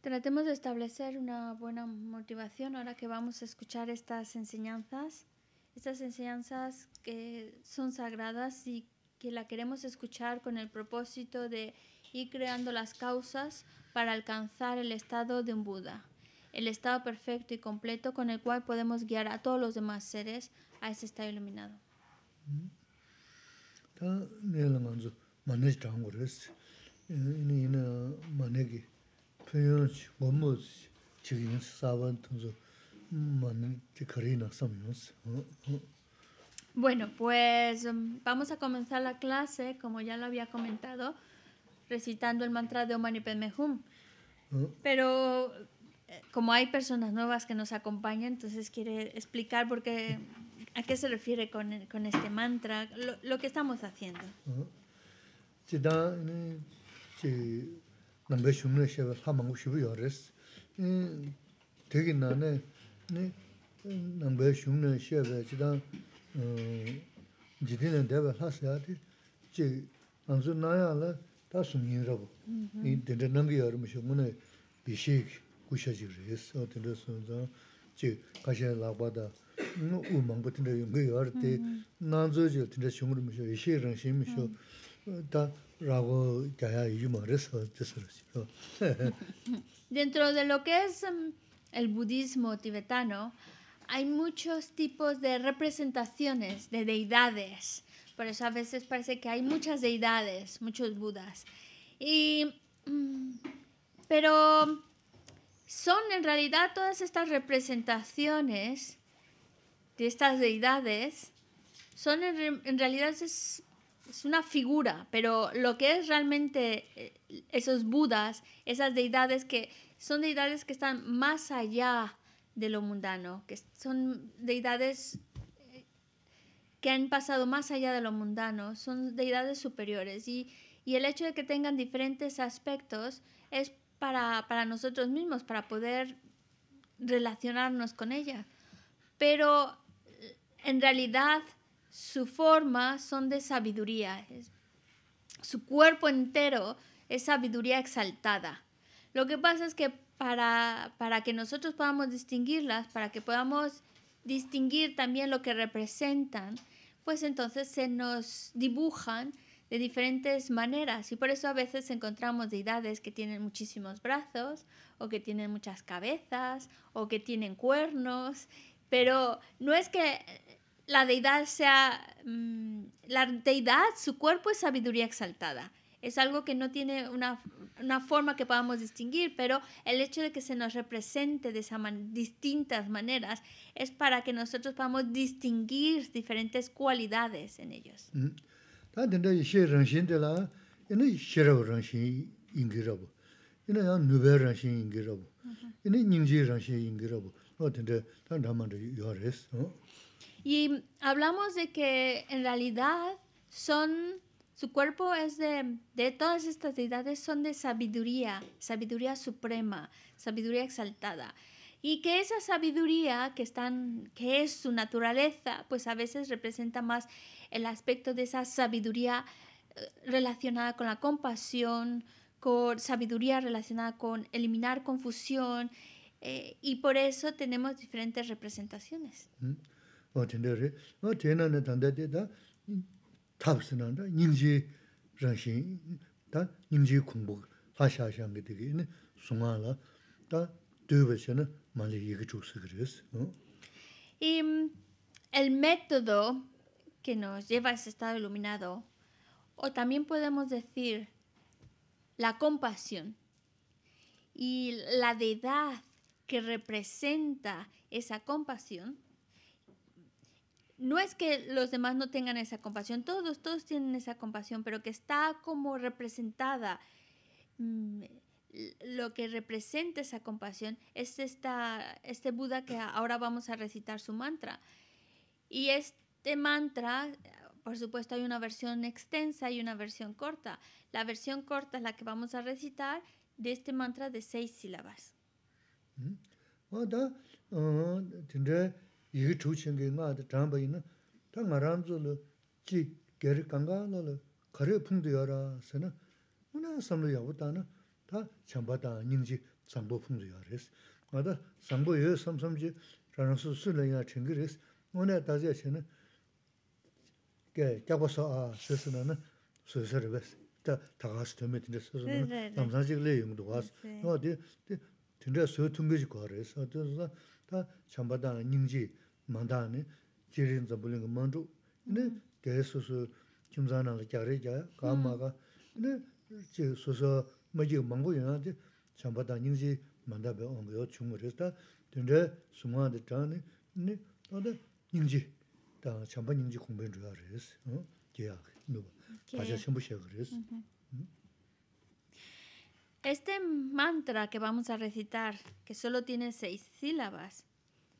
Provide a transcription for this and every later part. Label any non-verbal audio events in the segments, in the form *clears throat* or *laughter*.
Tratemos de establecer una buena motivación ahora que vamos a escuchar estas enseñanzas, estas enseñanzas que son sagradas y que la queremos escuchar con el propósito de ir creando las causas para alcanzar el estado de un Buda el estado perfecto y completo con el cual podemos guiar a todos los demás seres a ese estado iluminado. Bueno, pues um, vamos a comenzar la clase, como ya lo había comentado, recitando el mantra de Om Mani Padme Hum. Pero como hay personas nuevas que nos acompañan, entonces quiere explicar por a qué se refiere con, este mantra, lo, que estamos haciendo. Dentro de lo que es mm, el budismo tibetano, hay muchos tipos de representaciones de deidades. Por eso a veces parece que hay muchas deidades, muchos budas. Y, mm, pero son en realidad todas estas representaciones de estas deidades, son en, realidad es, una figura, pero lo que es realmente eh, esos budas, esas deidades que son deidades que están más allá de lo mundano, que son deidades eh, que han pasado más allá de lo mundano, son deidades superiores y, y el hecho de que tengan diferentes aspectos es para, nosotros mismos, para poder relacionarnos con ella. Pero en realidad su forma son de sabiduría. Su cuerpo entero es sabiduría exaltada. Lo que pasa es que para, para que nosotros podamos distinguirlas, para que podamos distinguir también lo que representan, pues entonces se nos dibujan de diferentes maneras y por eso a veces encontramos deidades que tienen muchísimos brazos o que tienen muchas cabezas o que tienen cuernos, pero no es que la deidad sea... Mm, la deidad, su cuerpo es sabiduría exaltada. Es algo que no tiene una, forma que podamos distinguir, pero el hecho de que se nos represente de esas distintas maneras es para que nosotros podamos distinguir diferentes cualidades en ellos. Mm, y hablamos de que en realidad son su cuerpo es de, de todas estas deidades son de sabiduría, sabiduría suprema, sabiduría exaltada y que esa sabiduría que, están, que es su naturaleza, pues a veces representa más el aspecto de esa sabiduría eh, relacionada con la compasión, con sabiduría relacionada con eliminar confusión, eh, y por eso tenemos diferentes representaciones. Mm-hmm. Oh, y em, el método que nos lleva a ese estado iluminado, o también podemos decir la compasión y la deidad que representa esa compasión, no es que los demás no tengan esa compasión, todos, todos tienen esa compasión, pero que está como representada mm, lo que representa esa compasión es esta, este Buda que ahora vamos a recitar su mantra. Y este mantra, por supuesto, hay una versión extensa y una versión corta. La versión corta es la que vamos a recitar de este mantra de seis sílabas. Mm-hmm. Uh-huh, 다 참바다 님지 상보 품주야레스 나다 상보 여 삼삼지 라는 수술이야 챙기레스 오늘 다제시는 게 잡아서 아 스스로는 스스로 다 다가스 되면은 스스로는 남자지글에 용도 와스 어디 진짜 소통되지 거래서 어디서 다 참바다 님지 만다네 지린 잡으는 거 근데 대수수 김사나를 자리자 감마가 근데 지 Este mantra que vamos a recitar, que solo tiene seis sílabas,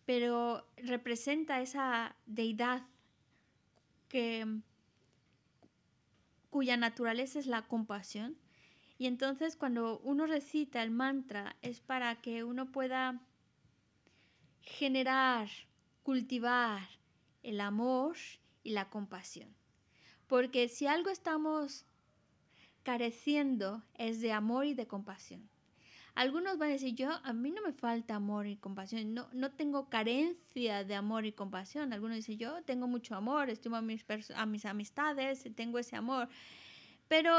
pero representa esa deidad cuya naturaleza es la compasión, y entonces cuando uno recita el mantra es para que uno pueda generar, cultivar el amor y la compasión. Porque si algo estamos careciendo es de amor y de compasión. Algunos van a decir, yo, a mí no me falta amor y compasión, no, no tengo carencia de amor y compasión. Algunos dicen, yo tengo mucho amor, estimo a mis, a mis amistades, tengo ese amor. Pero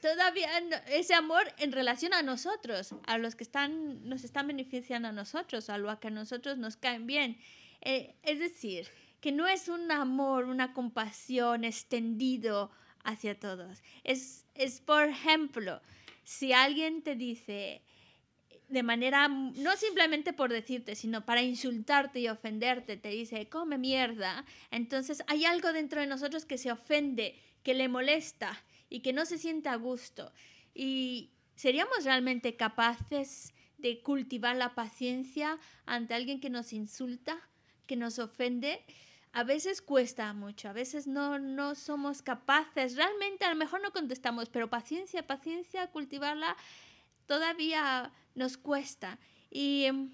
todavía ese amor en relación a nosotros, a los que están, nos están beneficiando a nosotros, a lo que a nosotros nos caen bien. Eh, es decir, que no es un amor, una compasión extendido hacia todos. Es, es, por ejemplo, si alguien te dice de manera, no simplemente por decirte, sino para insultarte y ofenderte, te dice, come mierda, entonces hay algo dentro de nosotros que se ofende, que le molesta y que no se sienta a gusto. Y seríamos realmente capaces de cultivar la paciencia ante alguien que nos insulta, que nos ofende. A veces cuesta mucho, a veces no, no somos capaces, realmente a lo mejor no contestamos, pero paciencia, paciencia, cultivarla todavía nos cuesta. Y em,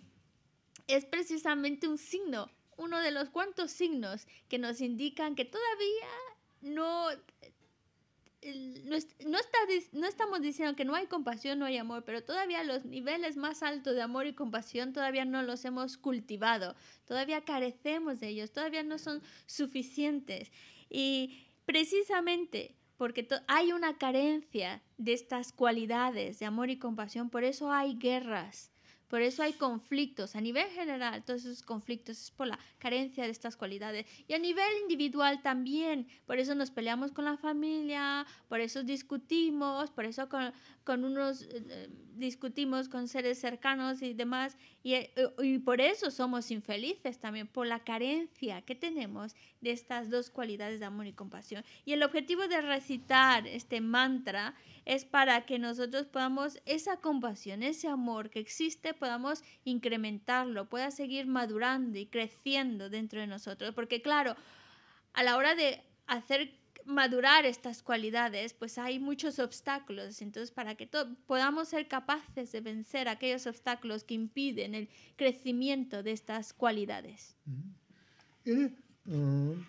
es precisamente un signo, uno de los cuantos signos que nos indican que todavía no no, estamos diciendo que no hay compasión, no hay amor, pero todavía los niveles más altos de amor y compasión todavía no los hemos cultivado, todavía carecemos de ellos, todavía no son suficientes. Y precisamente porque hay una carencia de estas cualidades de amor y compasión, por eso hay guerras, por eso hay conflictos a nivel general, todos esos conflictos es por la carencia de estas cualidades. Y a nivel individual también, por eso nos peleamos con la familia, por eso discutimos, por eso con, unos... Eh, eh, discutimos con seres cercanos y demás, eh, y, por eso somos infelices también, por la carencia que tenemos de estas dos cualidades de amor y compasión. Y el objetivo de recitar este mantra es para que nosotros podamos esa compasión, ese amor que existe, podamos incrementarlo, pueda seguir madurando y creciendo dentro de nosotros. Porque claro, a la hora de hacer madurar estas cualidades, pues hay muchos obstáculos. Entonces, para que podamos ser capaces de vencer aquellos obstáculos que impiden el crecimiento de estas cualidades. Mm-hmm.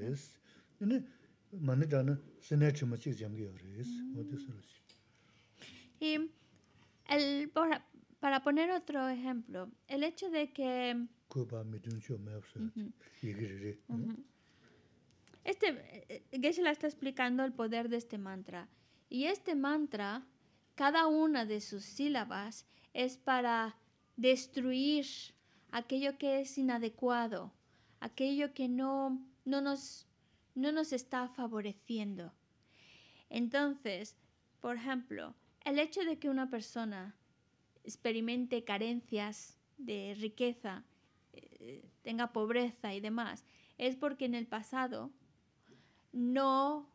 Uh, el, para, poner otro ejemplo, el hecho de que... este eh, Este, la está explicando el poder de este mantra. Y este mantra, cada una de sus sílabas es para destruir aquello que es inadecuado, aquello que no, no nos no nos está favoreciendo. Entonces, por ejemplo, el hecho de que una persona experimente carencias de riqueza, eh, tenga pobreza y demás, es porque en el pasado no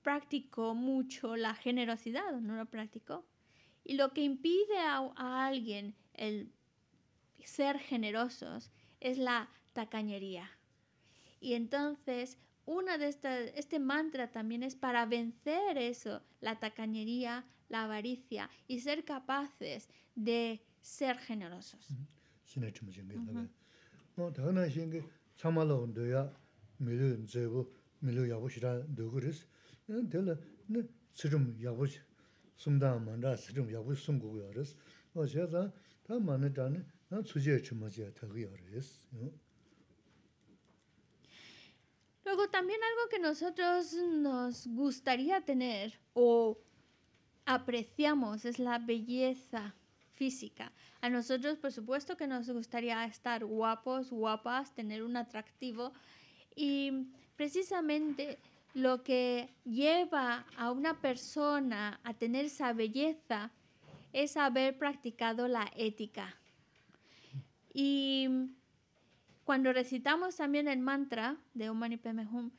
practicó mucho la generosidad, no lo practicó. Y lo que impide a, a alguien el ser generosos es la tacañería. Y entonces una de estas, este mantra también es para vencer eso, la tacañería, la avaricia y ser capaces de ser generosos. Luego también algo que nosotros nos gustaría tener o apreciamos es la belleza física. A nosotros, por supuesto, que nos gustaría estar guapos, guapas, tener un atractivo. Y precisamente lo que lleva a una persona a tener esa belleza es haber practicado la ética. Y cuando recitamos también el mantra de Om Padme Hum,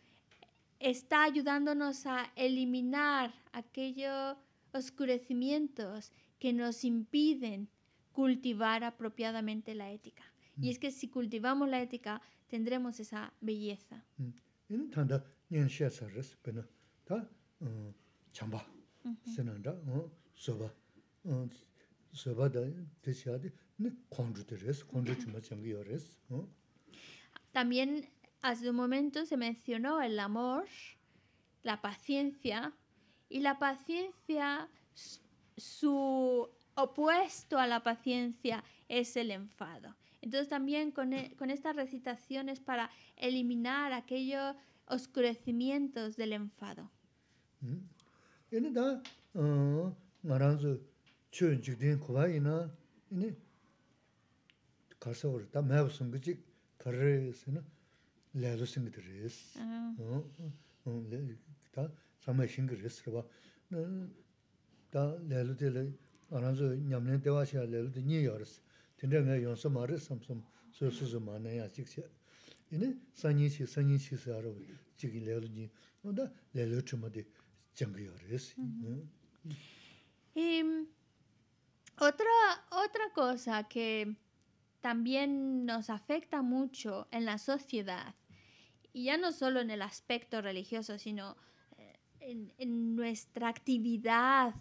está ayudándonos a eliminar aquellos oscurecimientos que nos impiden cultivar apropiadamente la ética. Y es que si cultivamos la ética, tendremos esa belleza. Mm. También hace un momento se mencionó el amor, la paciencia, y la paciencia, su opuesto a la paciencia es el enfado. Entonces también con, e, estas recitaciones para eliminar aquellos oscurecimientos del enfado. ahin mi karys een da liai lo singdi ris. haan… tah tah misueging risi それ sa organizational marriage and da liai lote ar character le might punish ay lai lote nii yar diala ah ndal Salesiew Sro ma kis maris sam sam suению satmye yoni fr choices si xiya también nos afecta mucho en la sociedad, y ya no solo en el aspecto religioso, sino eh, en, nuestra actividad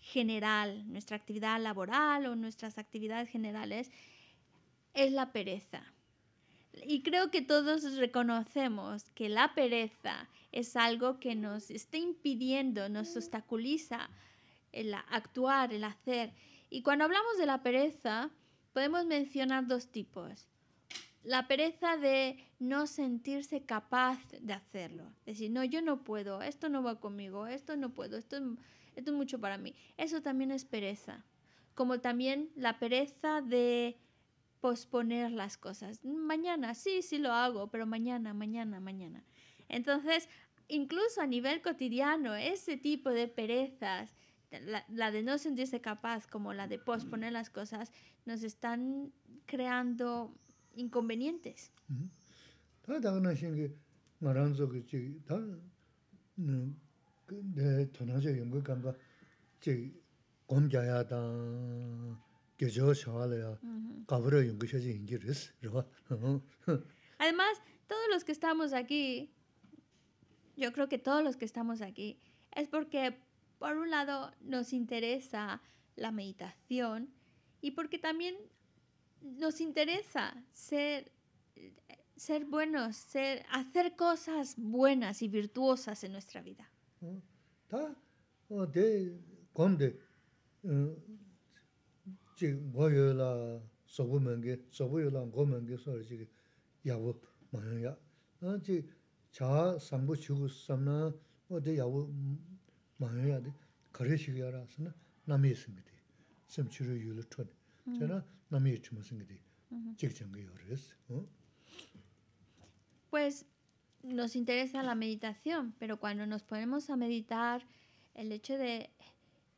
general, nuestra actividad laboral o nuestras actividades generales, es la pereza. Y creo que todos reconocemos que la pereza es algo que nos está impidiendo, nos obstaculiza el actuar, el hacer. Y cuando hablamos de la pereza, podemos mencionar dos tipos. La pereza de no sentirse capaz de hacerlo. Decir, no, yo no puedo, esto no va conmigo, esto no puedo, esto, esto es mucho para mí. Eso también es pereza. Como también la pereza de posponer las cosas. Mañana, sí, sí lo hago, pero mañana, mañana, mañana. Entonces, incluso a nivel cotidiano, ese tipo de perezas la, la, de no sentirse capaz como la de posponer las cosas, nos están creando inconvenientes. Además, todos los que estamos aquí, yo creo que todos los que estamos aquí, es porque por un lado, nos interesa la meditación y porque también nos interesa ser, ser buenos, ser, hacer cosas buenas y virtuosas en nuestra vida. Pues nos interesa la meditación, pero cuando nos ponemos a meditar, el hecho de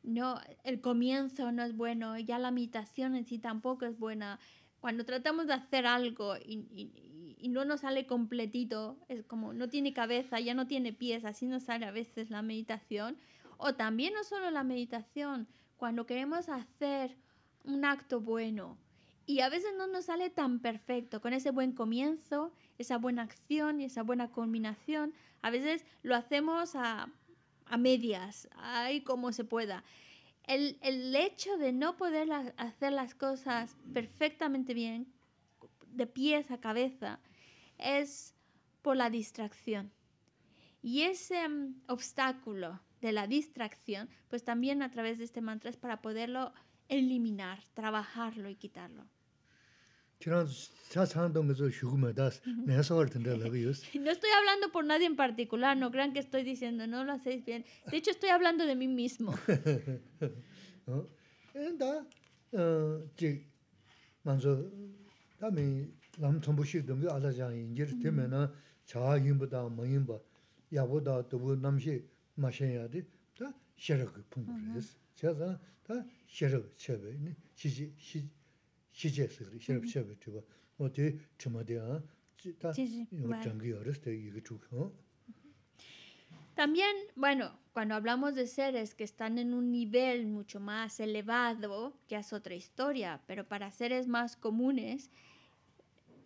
no el comienzo no es bueno, ya la meditación en sí tampoco es buena. Cuando tratamos de hacer algo y, y, no nos sale completito, es como no tiene cabeza, ya no tiene pies, así nos sale a veces la meditación. O también no solo la meditación, cuando queremos hacer un acto bueno y a veces no nos sale tan perfecto con ese buen comienzo, esa buena acción y esa buena combinación, a veces lo hacemos a, medias, ahí como se pueda. El, hecho de no poder hacer las cosas perfectamente bien, de pies a cabeza, es por la distracción. Y ese mm, obstáculo de la distracción, pues también a través de este mantra es para poderlo eliminar, trabajarlo y quitarlo. *laughs* No estoy hablando por nadie en particular, no crean que estoy diciendo, no lo hacéis bien. De hecho, estoy hablando de mí mismo. *laughs* También, bueno, cuando hablamos de seres que están en un nivel mucho más elevado, ya es otra historia, pero para seres más comunes,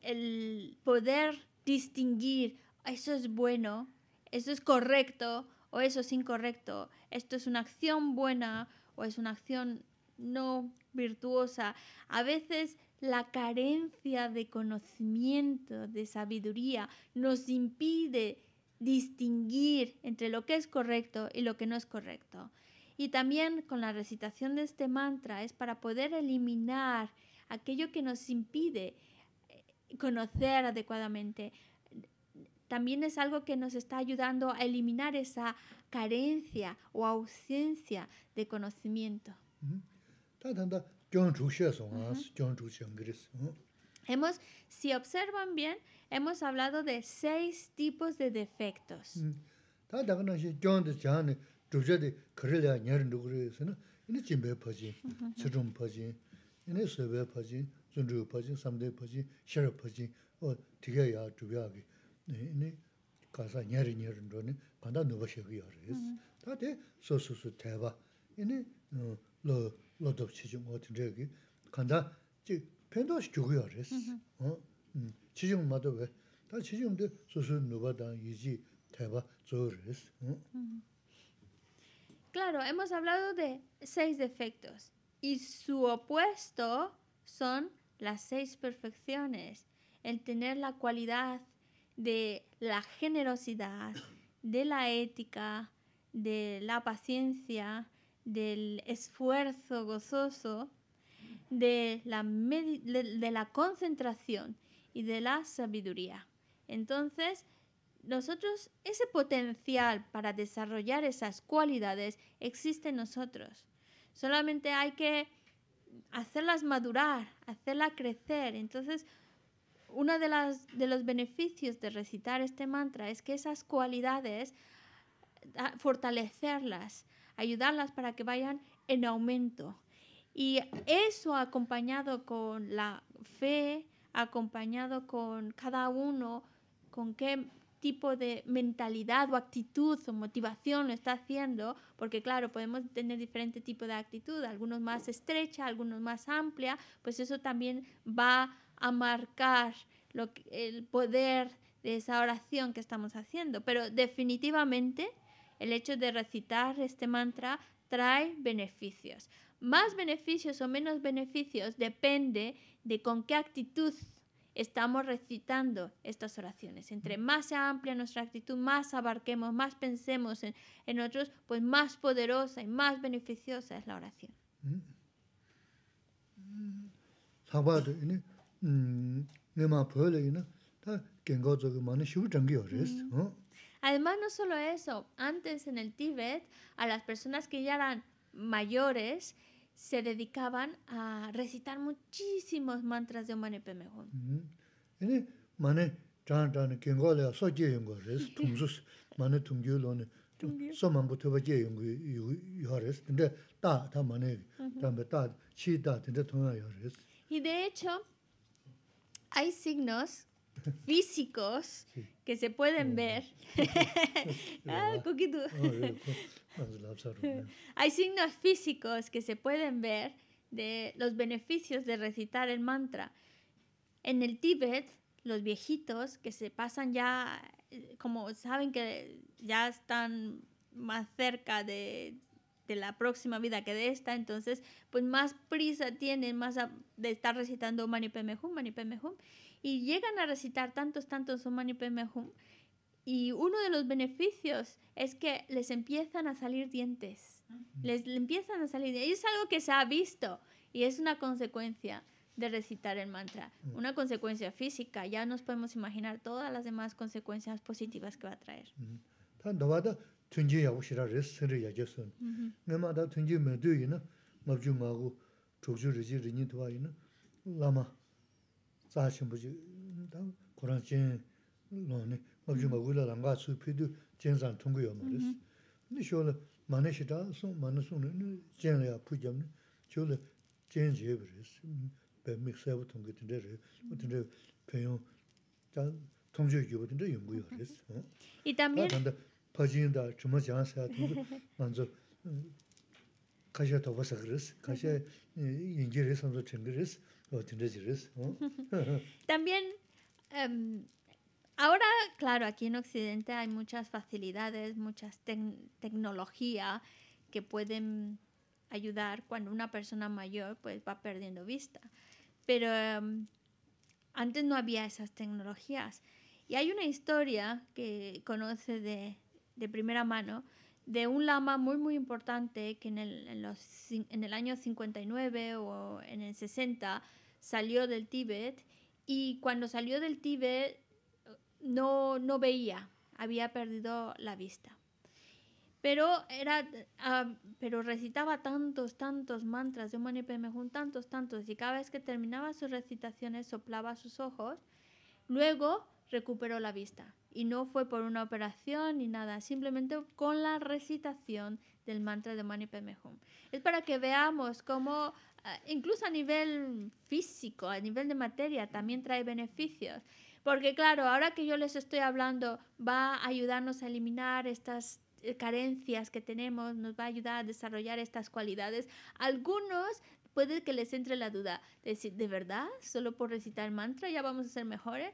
el poder distinguir, eso es bueno, eso es correcto, o eso es incorrecto, esto es una acción buena o es una acción no virtuosa. A veces la carencia de conocimiento, de sabiduría, nos impide distinguir entre lo que es correcto y lo que no es correcto. Y también con la recitación de este mantra es para poder eliminar aquello que nos impide eh, conocer adecuadamente también es algo que nos está ayudando a eliminar esa carencia o ausencia de conocimiento. Hemos, si observan bien, hemos hablado de seis tipos de defectos kāsā ñeri ñeri ndro nī kāndā nūpa shēku yōrī yīs. Tā tē sō sō sō tēba, inī lō lō dōp chīchīng o tīng rēgī, kāndā jī pēndō shī gyōgu yōrī yīs. Chīchīng mā tō wē, tā chīchīng tē sō sō nūpa dāng yīchī tēba dzō yōrī yīs. Claro, hemos hablado de seis defectos, y su opuesto son las seis perfecciones, el tener la cualidad, de la generosidad, de la ética, de la paciencia, del esfuerzo gozoso, de la, de, la concentración y de la sabiduría. Entonces, nosotros, ese potencial para desarrollar esas cualidades existe en nosotros. Solamente hay que hacerlas madurar, hacerlas crecer. Entonces, uno de, las, de los beneficios de recitar este mantra es que esas cualidades, ah, fortalecerlas, ayudarlas para que vayan en aumento. Y eso acompañado con la fe, acompañado con cada uno, con qué tipo de mentalidad o actitud o motivación lo está haciendo, porque claro, podemos tener diferente tipo de actitud, algunos más estrecha, algunos más amplia, pues eso también va a marcar el poder de esa oración que estamos haciendo. Pero definitivamente el hecho de recitar este mantra trae beneficios. Más beneficios o menos beneficios depende de con qué actitud estamos recitando estas oraciones. Entre más se amplia nuestra actitud, más abarquemos, más pensemos en, otros, pues más poderosa y más beneficiosa es la oración. Mm. Mm. Además, no solo eso, antes en el Tíbet, a las personas que ya eran mayores se dedicaban a recitar muchísimos mantras de Omane ¿Eh? mane chan chan kengo le so je yong res tungzus mane tungyu lo ne so man bu toba je yong yo res de ta ta mane ta me ta chi ta de tong yo y de hecho hay signos *laughs* físicos que se pueden ver. *laughs* *laughs* Ah, hay signos físicos que se pueden ver de los beneficios de recitar el mantra. En el Tíbet, los viejitos que se pasan ya, eh, como saben que ya están más cerca de de la próxima vida que de esta, entonces pues más prisa tienen, más de estar recitando Mani Padme Hum, y llegan a recitar tantos, tantos Mani Padme Hum, y uno de los beneficios es que les empiezan a salir dientes, les empiezan a salir dientes, y es algo que se ha visto, y es una consecuencia de recitar el mantra. Mm. Una consecuencia física, ya nos podemos imaginar todas las demás consecuencias positivas que va a traer. tunji yabu shira res siri yajia suni. Mm-hmm. Nga ma da 라마 me du yina, mabju ma gu, chokju riji rinji tuwa yina, lama, zaha shimbuji, da koran jen loni, mabju ma gu la langa su pidu jen zan tungu yama res. Mm-hmm. Ni sun, jen jen tungu también em, Ahora, claro, aquí en Occidente hay muchas facilidades, muchas tecnologías tecnología que pueden ayudar cuando una persona mayor pues va perdiendo vista. Pero em, antes no había esas tecnologías. Y hay una historia que conoce de de primera mano de un lama muy muy importante que en el, en los, en el año 59 o en el 60 salió del Tíbet y cuando salió del Tíbet no, no veía, había perdido la vista. Pero, era, ah, pero recitaba tantos, tantos mantras de un Padme tantos, tantos, y cada vez que terminaba sus recitaciones soplaba sus ojos, luego recuperó la vista y no fue por una operación ni nada, simplemente con la recitación del mantra de Mani Padme Hum. Es para que veamos cómo eh, incluso a nivel físico, a nivel de materia, también trae beneficios. Porque claro, ahora que yo les estoy hablando, va a ayudarnos a eliminar estas eh, carencias que tenemos, nos va a ayudar a desarrollar estas cualidades. Algunos puede que les entre la duda, de decir, ¿de verdad? ¿Solo por recitar el mantra ya vamos a ser mejores?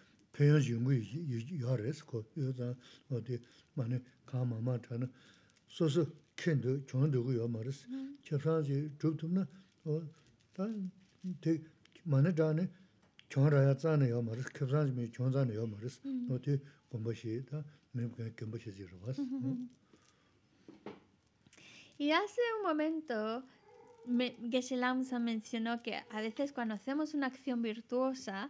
Y hace un momento Geshe-Lamsa mencionó que a veces cuando hacemos una acción virtuosa,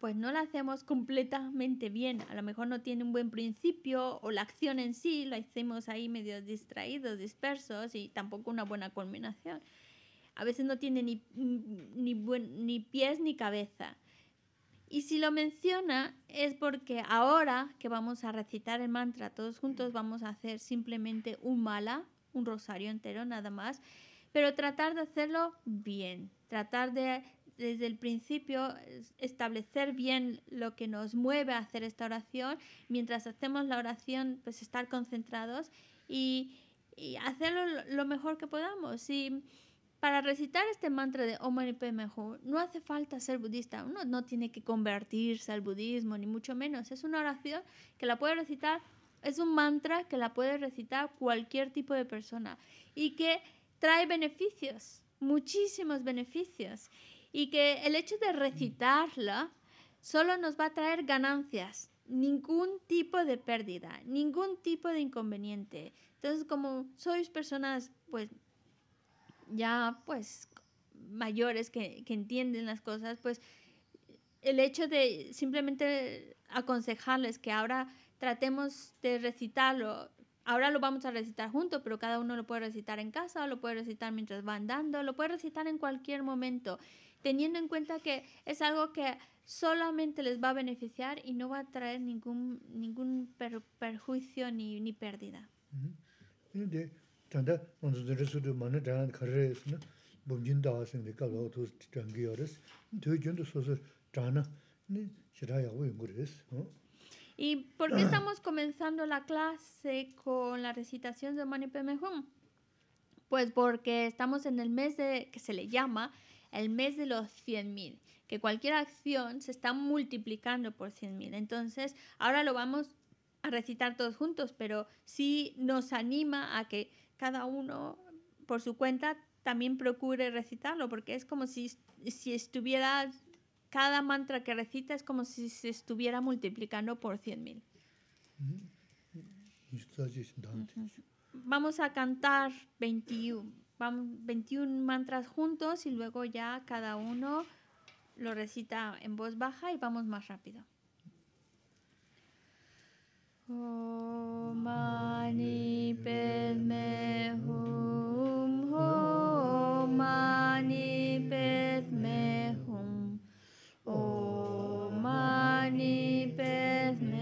pues no la hacemos completamente bien. A lo mejor no tiene un buen principio o la acción en sí la hacemos ahí medio distraídos, dispersos y tampoco una buena culminación. A veces no tiene ni, ni pies ni cabeza. Y si lo menciona es porque ahora que vamos a recitar el mantra todos juntos vamos a hacer simplemente un mala, un rosario entero nada más, pero tratar de hacerlo bien, tratar de desde el principio establecer bien lo que nos mueve a hacer esta oración, mientras hacemos la oración, pues estar concentrados y, hacerlo lo mejor que podamos. Y para recitar este mantra de Om Mani Padme Hum no hace falta ser budista, uno no tiene que convertirse al budismo ni mucho menos, es una oración que la puede recitar, es un mantra que la puede recitar cualquier tipo de persona y que trae beneficios, muchísimos beneficios y que el hecho de recitarla solo nos va a traer ganancias, ningún tipo de pérdida, ningún tipo de inconveniente. Entonces, como sois personas, pues ya, pues mayores que, que entienden las cosas, pues el hecho de simplemente aconsejarles que ahora tratemos de recitarlo, ahora lo vamos a recitar juntos, pero cada uno lo puede recitar en casa, lo puede recitar mientras va andando, lo puede recitar en cualquier momento teniendo en cuenta que es algo que solamente les va a beneficiar y no va a traer ningún, ningún perjuicio ni, ni pérdida. ¿Y por qué estamos comenzando la clase con la recitación de Mani Pues porque estamos en el mes de, que se le llama el mes de los 100.000, que cualquier acción se está multiplicando por 100.000. Entonces, ahora lo vamos a recitar todos juntos, pero sí nos anima a que cada uno por su cuenta también procure recitarlo, porque es como si, si estuviera, cada mantra que recita es como si se estuviera multiplicando por 100.000. Mm-hmm. Mm-hmm. Vamos a cantar 21. Vamos 21 mantras juntos y luego ya cada uno lo recita en voz baja y vamos más rápido. Om Mani PEDME Hum Om Mani PEDME Hum Om Mani HUM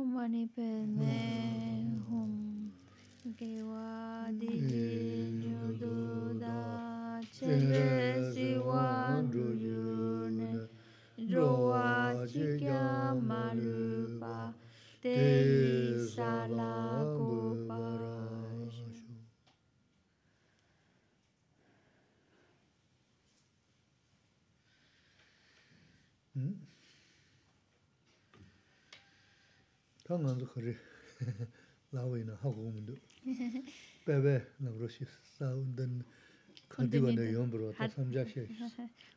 humani pene mm. hum kewa diji nyudu da chenre siwa druyune drowa chikya malupa te *laughs* *laughs*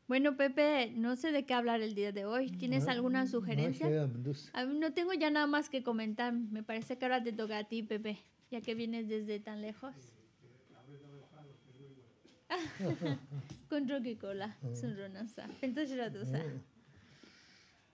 Bueno, Pepe, no sé de qué hablar el día de hoy. ¿Tienes alguna sugerencia? Ah, no tengo ya nada más que comentar. Me parece que ahora te toca a ti, Pepe, ya que vienes desde tan lejos. *laughs* Con Rocky Cola, ah. Entonces, ya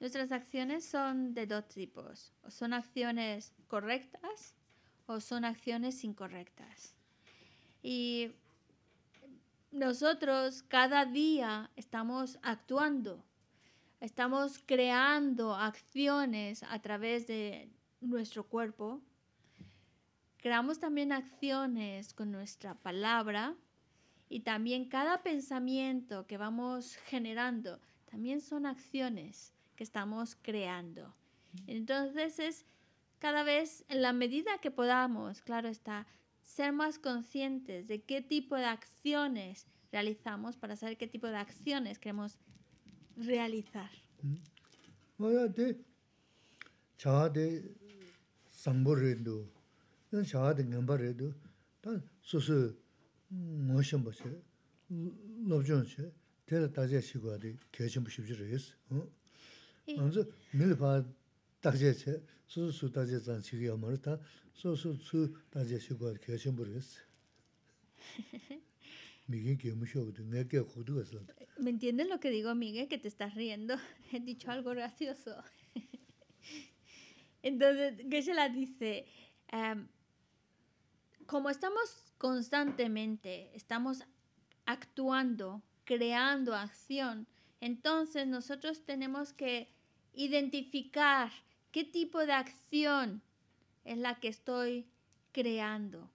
Nuestras acciones son de dos tipos. O son acciones correctas o son acciones incorrectas. Y nosotros cada día estamos actuando, estamos creando acciones a través de nuestro cuerpo. Creamos también acciones con nuestra palabra y también cada pensamiento que vamos generando también son acciones que estamos creando. Entonces es cada vez, en la medida que podamos, claro está, ser más conscientes de qué tipo de acciones realizamos para saber qué tipo de acciones queremos realizar. 먼저 eh. *laughs* que me entienden que ¿Me entiendes lo que digo Miguel que te estás riendo? *laughs* He dicho algo gracioso. *laughs* Entonces, se la dice, em, como estamos constantemente, estamos actuando, creando acción, entonces nosotros tenemos que identificar qué tipo de acción es la que estoy creando.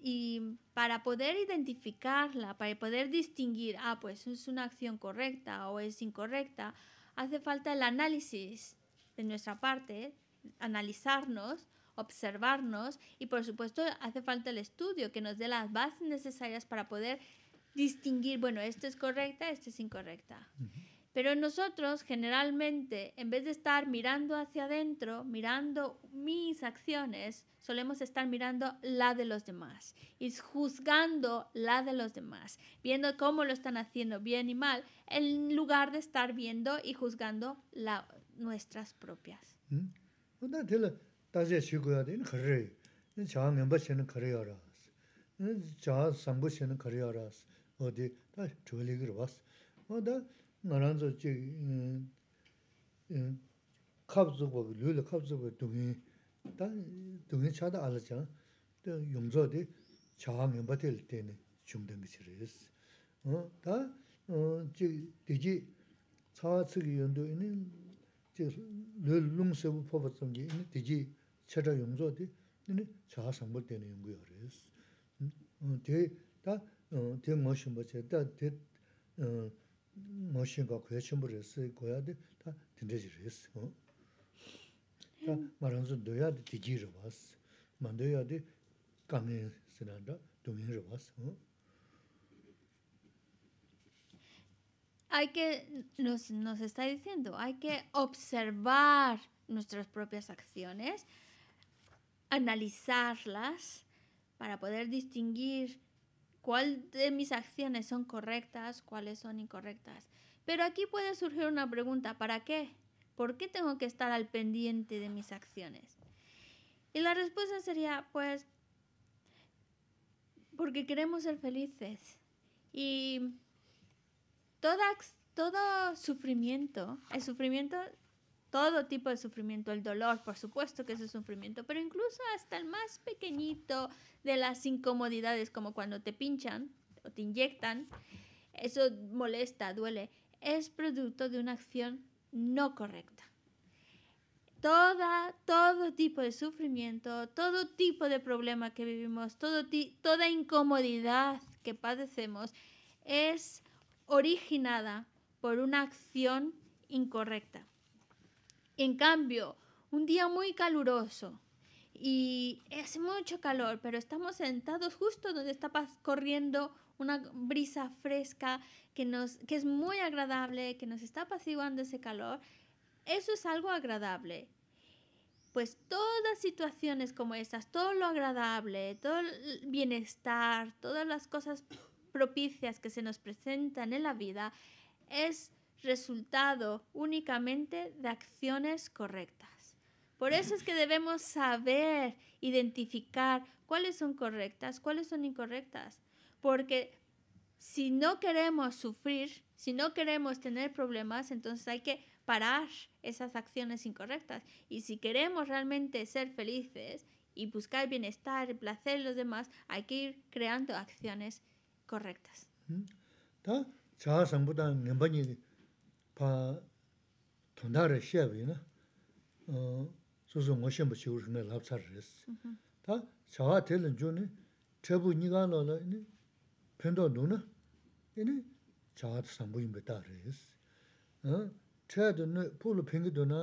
Y para poder identificarla, para poder distinguir, ah, pues es una acción correcta o es incorrecta, hace falta el análisis de nuestra parte, analizarnos, observarnos y por supuesto hace falta el estudio que nos dé las bases necesarias para poder distinguir, bueno, esto es correcta, esto es incorrecta. Pero nosotros generalmente, en vez de estar mirando hacia adentro, mirando mis acciones, solemos estar mirando la de los demás y juzgando la de los demás, viendo cómo lo están haciendo bien y mal, en lugar de estar viendo y juzgando nuestras propias. 어디 다 줄이기로 왔어. 뭐다? 말한서 지금 음 갑자고 늘 갑자고 동이 다 동이 차다 알았죠. 또 용서디 저가 멤버들 때는 중된 게 싫어요. 어? 다 어지 되지 차측이 연도에는 저늘 농서부 퍼버던 게 되지 차다 용서디 근데 저가 상볼 때는 연구해요. 음. 어제 다 Hay que, nos está diciendo, hay que observar nuestras propias acciones, analizarlas para poder distinguir cuál de mis acciones son correctas, cuáles son incorrectas. Pero aquí puede surgir una pregunta, ¿para qué? ¿Por qué tengo que estar al pendiente de mis acciones? Y la respuesta sería, pues, porque queremos ser felices. Y todo sufrimiento, el sufrimiento todo tipo de sufrimiento, el dolor, por supuesto que es sufrimiento, pero incluso hasta el más pequeñito de las incomodidades, como cuando te pinchan o te inyectan, eso molesta, duele, es producto de una acción no correcta. todo tipo de sufrimiento, todo tipo de problema que vivimos, todo toda incomodidad que padecemos es originada por una acción incorrecta. En cambio, un día muy caluroso y es mucho calor, pero estamos sentados justo donde está corriendo una brisa fresca que, nos, que es muy agradable, que nos está apaciguando ese calor. Eso es algo agradable. Pues todas situaciones como estas, todo lo agradable, todo el bienestar, todas las cosas propicias que se nos presentan en la vida, es resultado únicamente de acciones correctas. Por eso es que debemos saber identificar cuáles son correctas, cuáles son incorrectas, porque si no queremos sufrir, si no queremos tener problemas, entonces hay que parar esas acciones incorrectas. Y si queremos realmente ser felices y buscar el bienestar, el placer de los demás, hay que ir creando acciones correctas. Mm-hmm. pā tōndā rē 어 wē nā, sō sō ngōshēmba chīgūrū nē lāp sā rē sī. Tā chāhā tē lē nchū nē, tē pū njīgā nō nā, nē, pēndō nū nā, nē, chāhā tā sāmbū yī mbē tā rē sī. Tē dō nē, pū lō pēngi dō nā,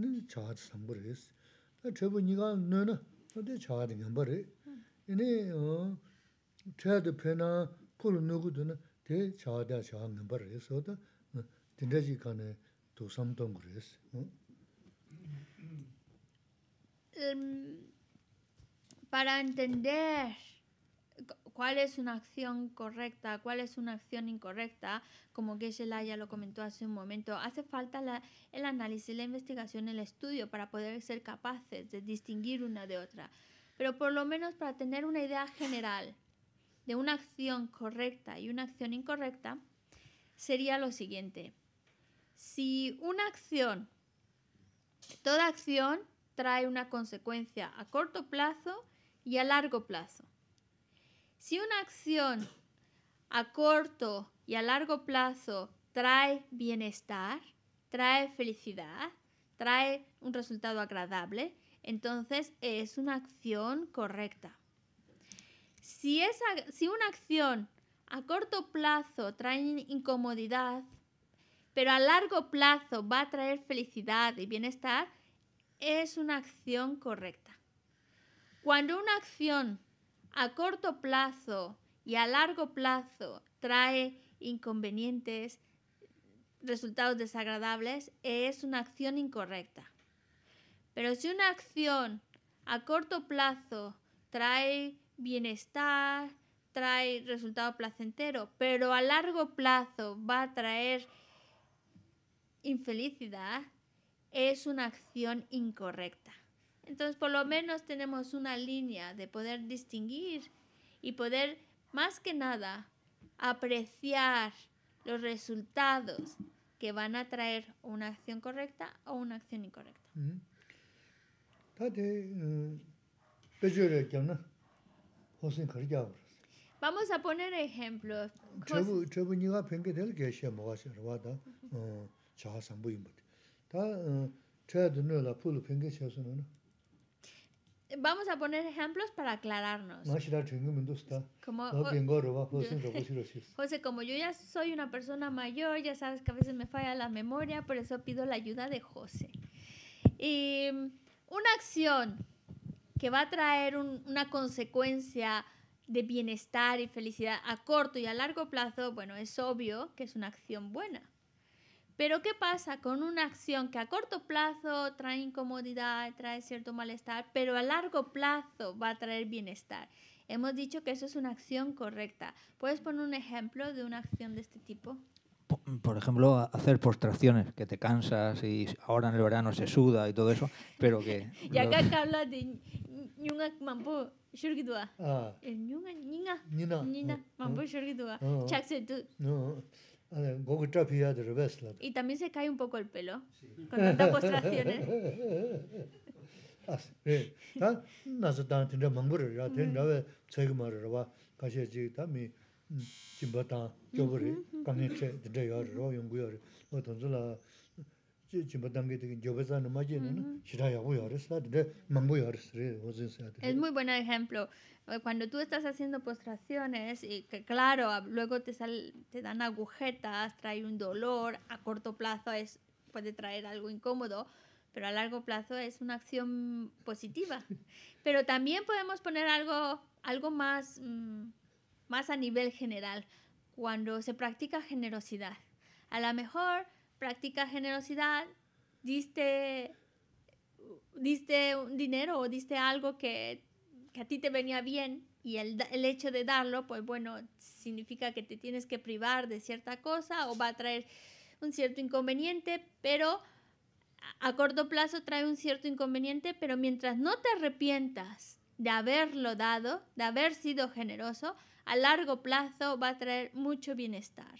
nē, chāhā para entender cuál es una acción correcta, cuál es una acción incorrecta, como geshe ya lo comentó hace un momento, hace falta el análisis, la investigación, el estudio para poder ser capaces de distinguir una de otra. Pero por lo menos para tener una idea general de una acción correcta y una acción incorrecta, sería lo siguiente. Si una acción, toda acción trae una consecuencia a corto plazo y a largo plazo. Si una acción a corto y a largo plazo trae bienestar, trae felicidad, trae un resultado agradable, entonces es una acción correcta. Si, una acción a corto plazo trae incomodidad, pero a largo plazo va a traer felicidad y bienestar, es una acción correcta. Cuando una acción a corto plazo y a largo plazo trae inconvenientes, resultados desagradables, es una acción incorrecta. Pero si una acción a corto plazo trae bienestar, trae resultado placentero, pero a largo plazo va a traer infelicidad es una acción incorrecta. Entonces, por lo menos tenemos una línea de poder distinguir y poder, más que nada, apreciar los resultados que van a traer una acción correcta o una acción incorrecta. Vamos a poner ejemplos. Eh, Vamos a poner ejemplos para aclararnos. Como, *laughs* José, como yo ya soy una persona mayor, ya sabes que a veces me falla la memoria, por eso pido la ayuda de José. Y una acción que va a traer una consecuencia de bienestar y felicidad a corto y a largo plazo, bueno, es obvio que es una acción buena. Pero ¿qué pasa con una acción que a corto plazo trae incomodidad, trae cierto malestar, pero a largo plazo va a traer bienestar? Hemos dicho que eso es una acción correcta. ¿Puedes poner un ejemplo de una acción de este tipo? por ejemplo, hacer postraciones, que te cansas y ahora en el verano se suda y todo eso, pero que... *laughs* y de mampu mampu ah. eh, ah. ah. Chakse y también se cae un poco el pelo con tantas postraciones. *laughs* Ah, es muy buen ejemplo. Eh, cuando tú estás haciendo postraciones y que claro, luego te, dan agujetas, trae un dolor, a corto plazo es, puede traer algo incómodo, pero a largo plazo es una acción positiva. *laughs* Pero también podemos poner algo, algo más, mm, más a nivel general, cuando se practica generosidad. A lo mejor practica generosidad, diste, diste un dinero o diste algo que, a ti te venía bien y el, el, hecho de darlo, pues bueno, significa que te tienes que privar de cierta cosa o va a traer un cierto inconveniente, pero a corto plazo trae un cierto inconveniente, pero mientras no te arrepientas de haberlo dado, de haber sido generoso, a largo plazo va a traer mucho bienestar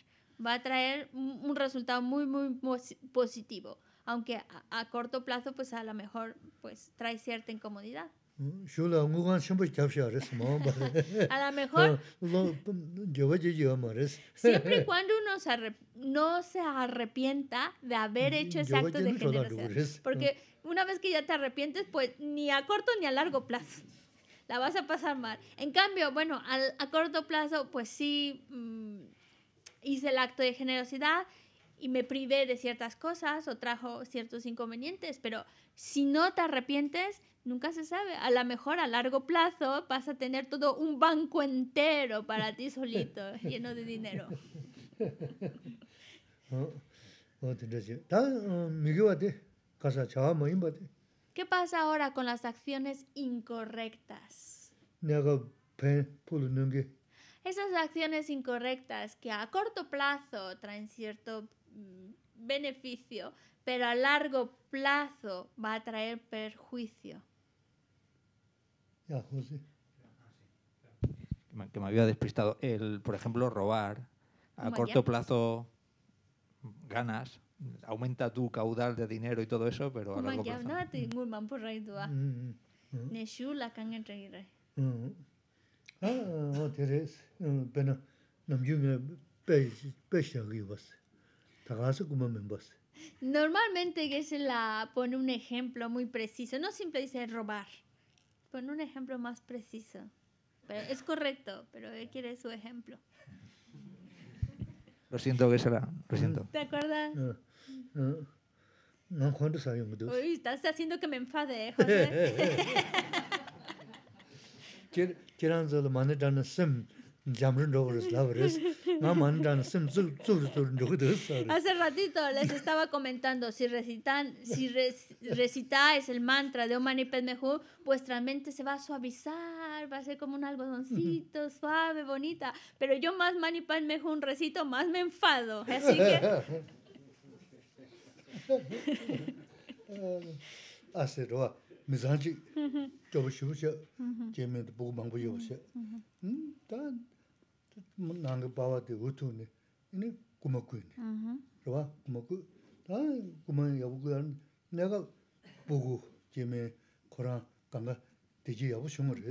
va a traer un resultado muy, muy positivo. Aunque a, corto plazo, pues a lo mejor pues trae cierta incomodidad. Mm, *laughs* a lo mejor. siempre y cuando uno no se arrepienta de haber mm, hecho ese acto de generosidad. Porque una vez que ya te arrepientes, pues ni a corto ni a largo plazo *laughs* la vas a pasar mal. En cambio, bueno, a corto plazo, pues sí. Mm, hice el acto de generosidad y me privé de ciertas cosas o trajo ciertos inconvenientes, pero si no te arrepientes, nunca se sabe. A lo mejor a largo plazo vas a tener todo un banco entero para ti solito, *laughs* lleno de dinero. ¿Qué pasa ahora con las acciones incorrectas? esas acciones incorrectas que a corto plazo traen cierto mm, beneficio, pero a largo plazo va a traer perjuicio. Que me, había despistado. El, por ejemplo, robar a corto plazo ganas, aumenta tu caudal de dinero y todo eso, pero a largo plazo. Ah, Normalmente que se Normalmente la pone un ejemplo muy preciso, no siempre dice robar, pone un ejemplo más preciso. Pero es correcto, pero él quiere su ejemplo. Lo siento, que la lo siento. ¿Te acuerdas? Ah, ah, no, no, ¿cuántos años? Uy, estás haciendo que me enfade, ¿eh, José. *laughs* Hace ratito les estaba comentando, si recitan, si recitáis el mantra de Om Mani Padme vuestra mente se va a suavizar, va a ser como un algodoncito, suave, bonita. Pero yo más Mani Padme Hum recito, más me enfado. Así que... *laughs* Ah, 미산지 저버시부셔 제메도 보고 방부여셔 음단 뭔가 봐와데 우투네 이니 꾸먹고이네 그봐 꾸먹고 다 꾸먹 여부고는 내가 보고 제메 코라 간가 되지 야부 숨을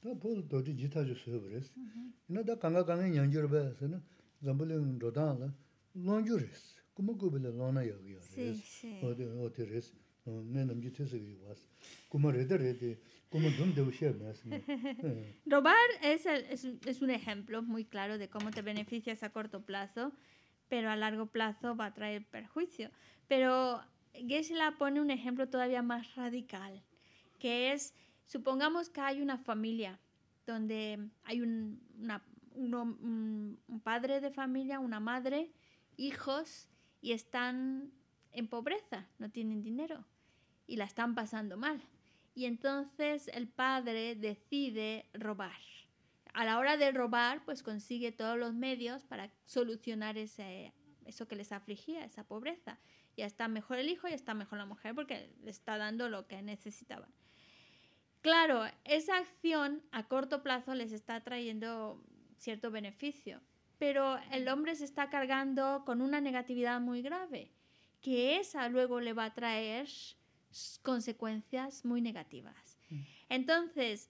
다 보도 도지 지타주 서브레스 그랬어 이나다 간가 간에 연결을 봐서는 잠불링 로다나 논주레스 꾸먹고 빌레 논아 여기요 어디 *laughs* Robar es, es, es un ejemplo muy claro de cómo te beneficias a corto plazo, pero a largo plazo va a traer perjuicio. Pero geshe pone un ejemplo todavía más radical, que es, supongamos que hay una familia donde hay un padre de familia, una madre, hijos, y están en pobreza, no tienen dinero y la están pasando mal. Y entonces el padre decide robar. A la hora de robar, pues consigue todos los medios para solucionar ese, eso que les afligía, esa pobreza. Ya está mejor el hijo, y está mejor la mujer porque le está dando lo que necesitaban. Claro, esa acción a corto plazo les está trayendo cierto beneficio, pero el hombre se está cargando con una negatividad muy grave, que esa luego le va a traer consecuencias muy negativas. Mm. Entonces,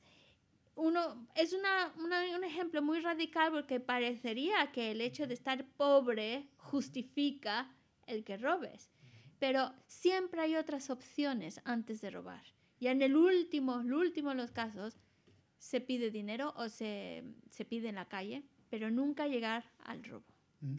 uno, es un ejemplo muy radical porque parecería que el hecho de estar pobre justifica el que robes, pero siempre hay otras opciones antes de robar. Y en el último, el último de los casos, se pide dinero o se, pide en la calle, pero nunca llegar al robo. Mm.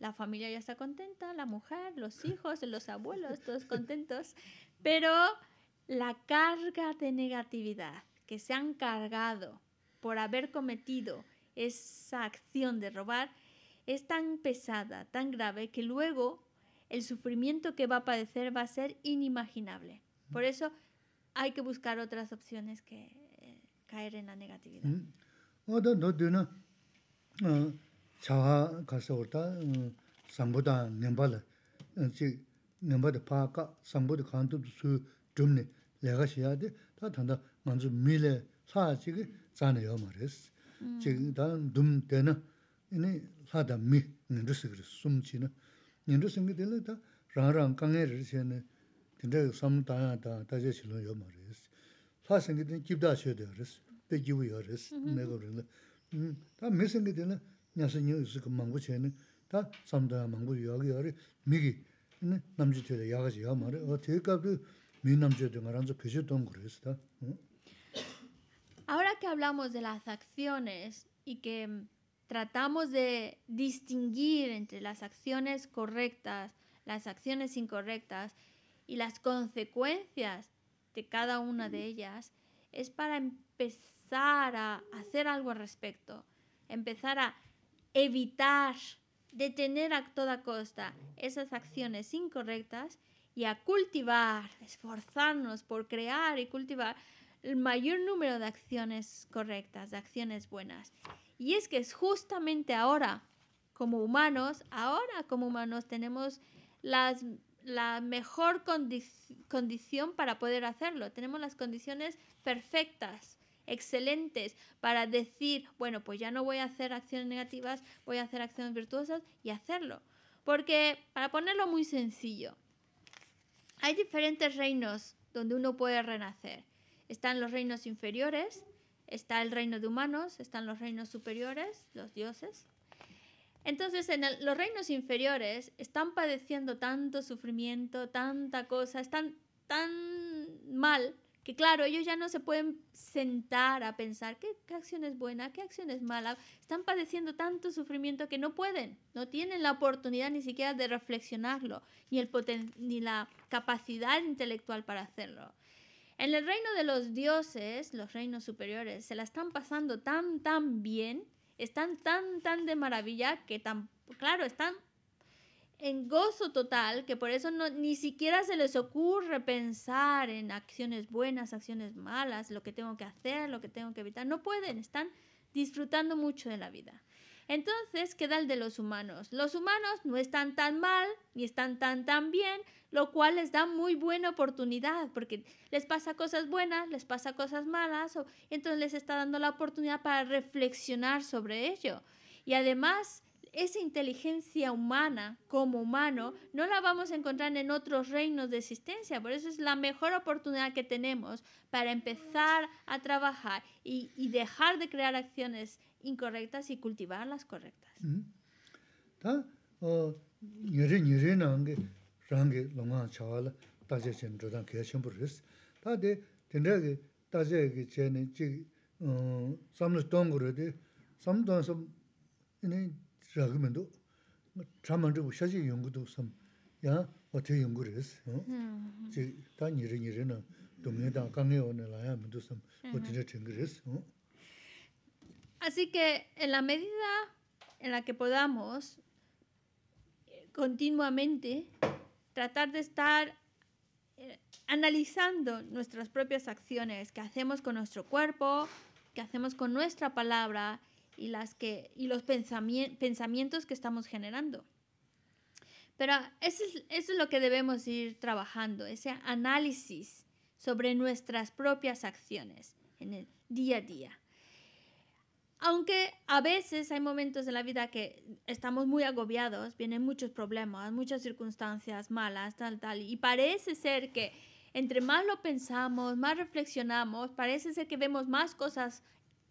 la familia ya está contenta, la mujer, los hijos, los abuelos, todos contentos, pero la carga de negatividad que se han cargado por haber cometido esa acción de robar es tan pesada, tan grave, que luego el sufrimiento que va a padecer va a ser inimaginable. Por eso hay que buscar otras opciones que eh, caer en la negatividad. Mm. no. chāhā 가서 왔다 sāmbūtā ngāmbāla, chī ngāmbāda pā kā sāmbūtā kāntū 좀네 내가 dhūmni lēgā shiyādi, 먼저 tāndā ngānsu mīlē sā chī kī tsāna 때는 mā rēs. Chī tā dhūm tēnā, inī sā tā mī ngāndu sī kī sūm chī na. Ngāndu sī kī tēlā tā rāng Ahora que hablamos de las acciones y que mm, tratamos de distinguir entre las acciones correctas, las acciones incorrectas y las consecuencias de cada una de ellas, es para empezar a hacer algo al respecto, empezar a evitar, detener a toda costa esas acciones incorrectas y a cultivar, esforzarnos por crear y cultivar el mayor número de acciones correctas, de acciones buenas. Y es que es justamente ahora, como humanos, ahora como humanos tenemos la mejor condición para poder hacerlo. Tenemos las condiciones perfectas excelentes para decir, bueno, pues ya no voy a hacer acciones negativas, voy a hacer acciones virtuosas y hacerlo. Porque, para ponerlo muy sencillo, hay diferentes reinos donde uno puede renacer. Están los reinos inferiores, está el reino de humanos, están los reinos superiores, los dioses. Entonces, en los reinos inferiores están padeciendo tanto sufrimiento, tanta cosa, están tan mal que claro, ellos ya no se pueden sentar a pensar qué, acción es buena, qué acción es mala. Están padeciendo tanto sufrimiento que no pueden, no tienen la oportunidad ni siquiera de reflexionarlo, ni, el ni la capacidad intelectual para hacerlo. En el reino de los dioses, los reinos superiores, se la están pasando tan, tan bien, están tan, tan de maravilla que tan, claro, están en gozo total, que por eso no, ni siquiera se les ocurre pensar en acciones buenas, acciones malas, lo que tengo que hacer, lo que tengo que evitar. No pueden, están disfrutando mucho de la vida. Entonces queda el de los humanos. Los humanos no están tan mal ni están tan tan bien, lo cual les da muy buena oportunidad, porque les pasa cosas buenas, les pasa cosas malas, o, entonces les está dando la oportunidad para reflexionar sobre ello. Y además esa inteligencia humana como humano no la vamos a encontrar en otros reinos de existencia. Por eso es la mejor oportunidad que tenemos para empezar a trabajar y, y dejar de crear acciones incorrectas y cultivar las correctas. Así que en la medida en la que podamos eh, continuamente tratar de estar eh, analizando nuestras propias acciones que hacemos con nuestro cuerpo, que hacemos con nuestra palabra, y, las que, y los pensamientos que estamos generando. Pero eso es, eso es lo que debemos ir trabajando, ese análisis sobre nuestras propias acciones en el día a día. Aunque a veces hay momentos en la vida que estamos muy agobiados, vienen muchos problemas, muchas circunstancias malas, tal, tal, y parece ser que entre más lo pensamos, más reflexionamos, parece ser que vemos más cosas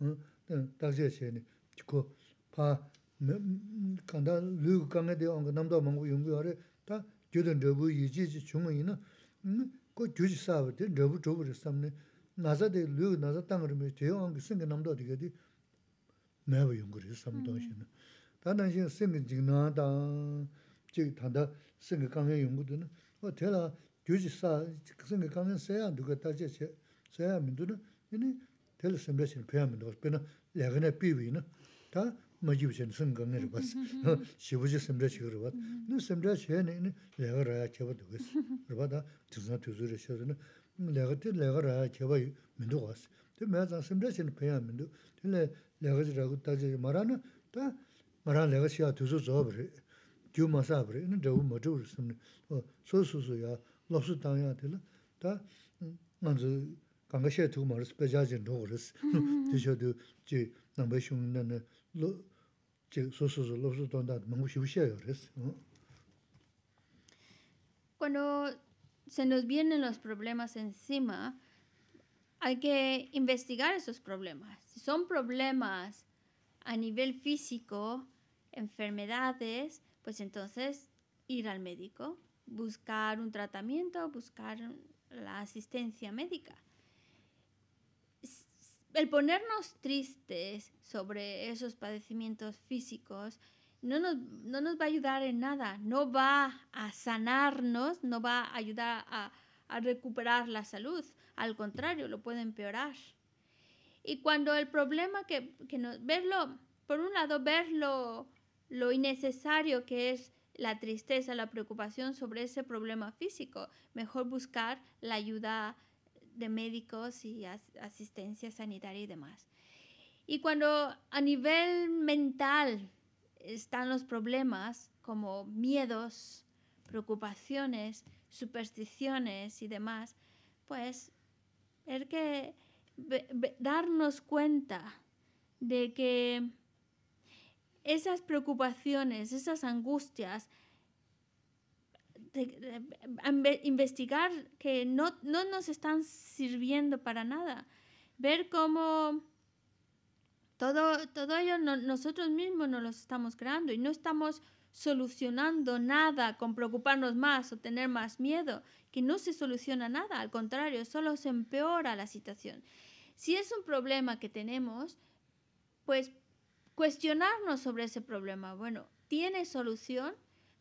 dākshē shē nē, jikō pā kāndā lūgu kāngē dē āngā nāmbā māngu yungu yā rē, tā jūdān rābū yī jī jī chūngā yī na, kō jū jī sā wā dē, rābū chūbū rē sā mē, nāzā dē lūgu nāzā tāngā rē mē, dē āngā sēngā nāmbā yungu rē sā mē jī ngā jī yungu tēla sēmbē sēn pēyā mē ndōs, pēnā lēgānā pīwī nā, tā mā jīw sēn sēn gāngē rī bās, shīw jī sēmbē shī rī bās, nā sēmbē shē nē, lēgā rāyā chēba dō gās, rī bā tā tīngsā tū sū rī shē sū nā, lēgā tē lēgā rāyā chēba mē ndō gās, tē mē tā sēmbē sēn pēyā mē ndō, *laughs* Cuando se nos vienen los problemas encima, hay que investigar esos problemas. Si son problemas a nivel físico, enfermedades, pues entonces ir al médico, buscar un tratamiento, buscar la asistencia médica el ponernos tristes sobre esos padecimientos físicos no nos, va a ayudar en nada, no va a sanarnos, no va a ayudar a, recuperar la salud, al contrario, lo puede empeorar. Y cuando el problema que, que nos, verlo, por un lado, ver lo innecesario que es la tristeza, la preocupación sobre ese problema físico, mejor buscar la ayuda de médicos y asistencia sanitaria y demás. Y cuando a nivel mental están los problemas como miedos, preocupaciones, supersticiones y demás, pues hay que darnos cuenta de que esas preocupaciones, esas angustias, investigar que no, nos están sirviendo para nada. Ver cómo todo, ello nosotros mismos nos lo estamos creando y no estamos solucionando nada con preocuparnos más o tener más miedo, que no se soluciona nada, al contrario, solo se empeora la situación. Si es un problema que tenemos, pues cuestionarnos sobre ese problema. Bueno, ¿tiene solución?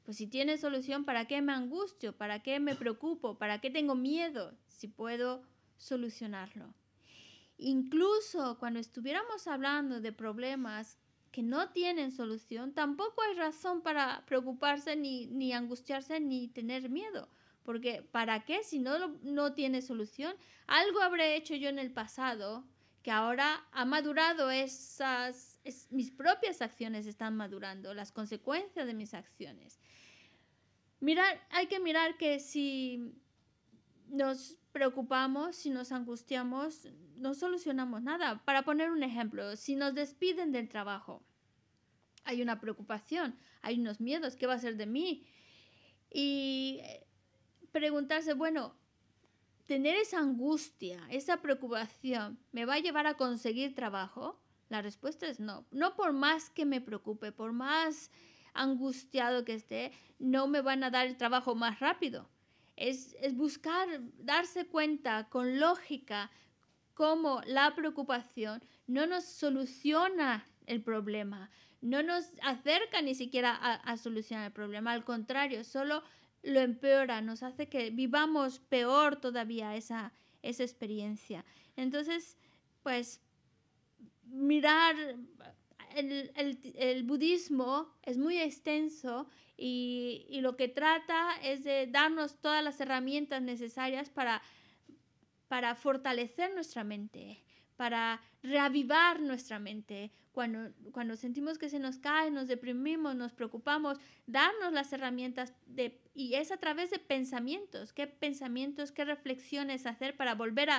Pues si tiene solución, ¿para qué me angustio? ¿Para qué me preocupo? ¿Para qué tengo miedo si puedo solucionarlo? Incluso cuando estuviéramos hablando de problemas que no tienen solución, tampoco hay razón para preocuparse ni, ni angustiarse ni tener miedo. Porque ¿para qué si no, no tiene solución? Algo habré hecho yo en el pasado que ahora ha madurado esas, mis propias acciones están madurando, las consecuencias de mis acciones hay que mirar que si nos preocupamos, si nos angustiamos, no solucionamos nada. Para poner un ejemplo, si nos despiden del trabajo, hay una preocupación, hay unos miedos, ¿qué va a ser de mí? Y eh, preguntarse, bueno, tener esa angustia, esa preocupación, ¿me va a llevar a conseguir trabajo? La respuesta es no. No por más que me preocupe, por más angustiado que esté, no me van a dar el trabajo más rápido. Es, buscar, darse cuenta con lógica cómo la preocupación no nos soluciona el problema, no nos acerca ni siquiera a, solucionar el problema, al contrario, solo lo empeora, nos hace que vivamos peor todavía esa, esa experiencia. Entonces, pues mirar, el, budismo es muy extenso y, lo que trata es de darnos todas las herramientas necesarias para, para fortalecer nuestra mente, para reavivar nuestra mente. Cuando, cuando sentimos que se nos cae, nos deprimimos, nos preocupamos, darnos las herramientas de, y es a través de pensamientos, qué pensamientos, qué reflexiones hacer para volver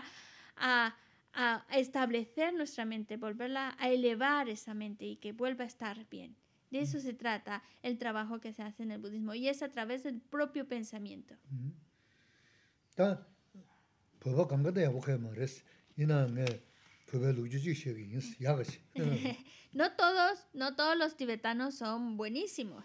a a establecer nuestra mente, volverla a elevar esa mente y que vuelva a estar bien. De eso se trata el trabajo que se hace en el budismo y es a través del propio pensamiento. *laughs* no todos, no todos los tibetanos son buenísimos.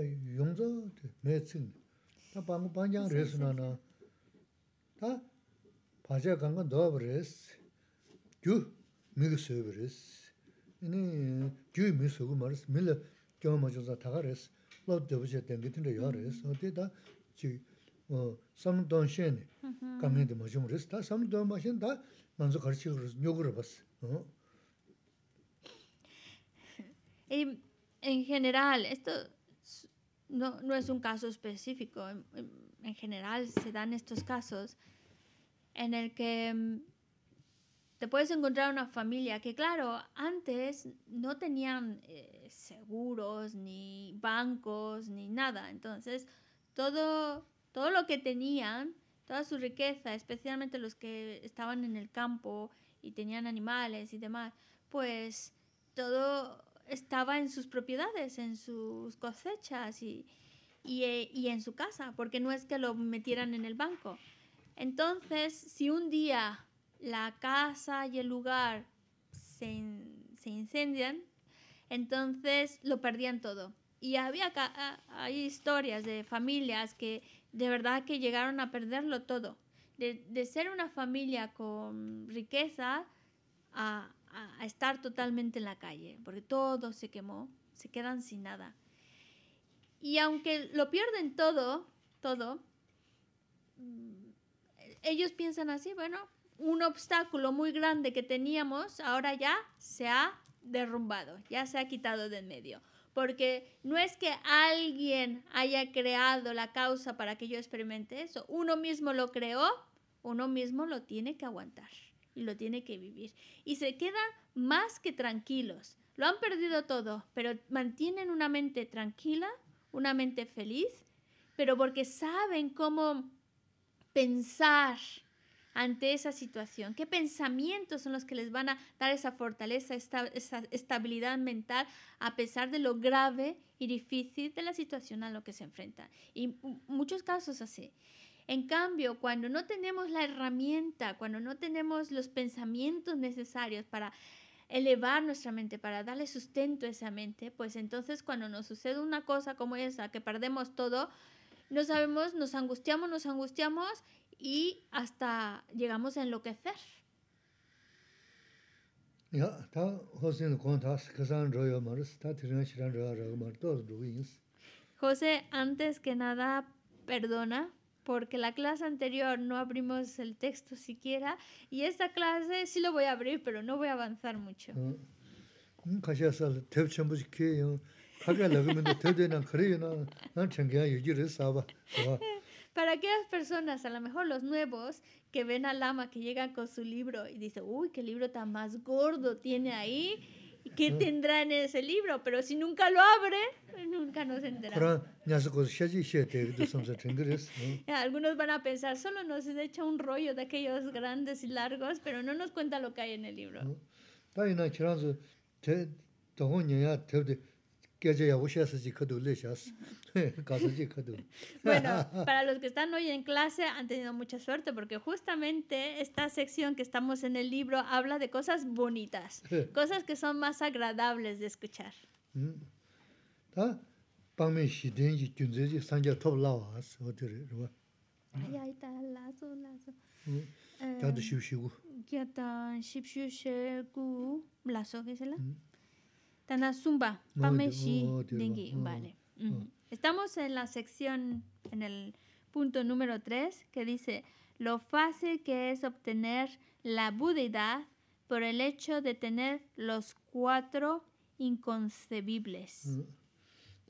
yungzō tē me tsīngi tā pāngu pāngiāngi rēsū nā nā tā pācē kāngā ndōwa bō rēs gyū mihī sō bō rēs ni gyū mihī sō kūma rēs, mihi kiyō mō yō sā tā kā rēs lō tu tē būshē tēngi tēngi rō yō rēs o tē tā sāme general, esto no, no es un caso específico. En, general se dan estos casos en el que mm, te puedes encontrar una familia que, claro, antes no tenían eh, seguros, ni bancos, ni nada. Entonces, todo, todo lo que tenían, toda su riqueza, especialmente los que estaban en el campo y tenían animales y demás, pues todo estaba en sus propiedades, en sus cosechas eh, y, en su casa, porque no es que lo metieran en el banco. Entonces, si un día la casa y el lugar se, incendian, entonces lo perdían todo. Y había ah, hay historias de familias que de verdad que llegaron a perderlo todo. De, de ser una familia con riqueza a, a, estar totalmente en la calle, porque todo se quemó, se quedan sin nada. Y aunque lo pierden todo, todo, mm, ellos piensan así, bueno, un obstáculo muy grande que teníamos ahora ya se ha derrumbado, ya se ha quitado de en medio. Porque no es que alguien haya creado la causa para que yo experimente eso, uno mismo lo creó, uno mismo lo tiene que aguantar y lo tiene que vivir. Y se quedan más que tranquilos. Lo han perdido todo, pero mantienen una mente tranquila, una mente feliz, pero porque saben cómo pensar ante esa situación, qué pensamientos son los que les van a dar esa fortaleza, esta, esa estabilidad mental a pesar de lo grave y difícil de la situación a lo que se enfrentan. Y muchos casos así. En cambio, cuando no tenemos la herramienta, cuando no tenemos los pensamientos necesarios para elevar nuestra mente, para darle sustento a esa mente, pues entonces cuando nos sucede una cosa como esa, que perdemos todo, no sabemos, nos angustiamos, nos angustiamos y hasta llegamos a enloquecer. José, antes que nada, perdona porque la clase anterior no abrimos el texto siquiera y esta clase sí lo voy a abrir, pero no voy a avanzar mucho. *laughs* Para aquellas personas, a lo mejor los nuevos, que ven al Lama que llegan con su libro y dice, uy, qué libro tan más gordo tiene ahí qué mm. tendrá en ese libro, pero si nunca lo abre, pues nunca nos enteramos. *laughs* Algunos van a pensar, solo nos echa un rollo de aquellos grandes y largos, pero no nos cuenta lo que hay en el libro. *laughs* *laughs* Bueno, para los que están hoy en clase han tenido mucha suerte porque justamente esta sección que estamos en el libro habla de cosas bonitas, cosas que son más agradables de escuchar. Ay, ta, lazo, lazo. Zumba, Estamos en la sección, en el punto número 3, que dice lo fácil que es obtener la budidad por el hecho de tener los cuatro inconcebibles. Mm.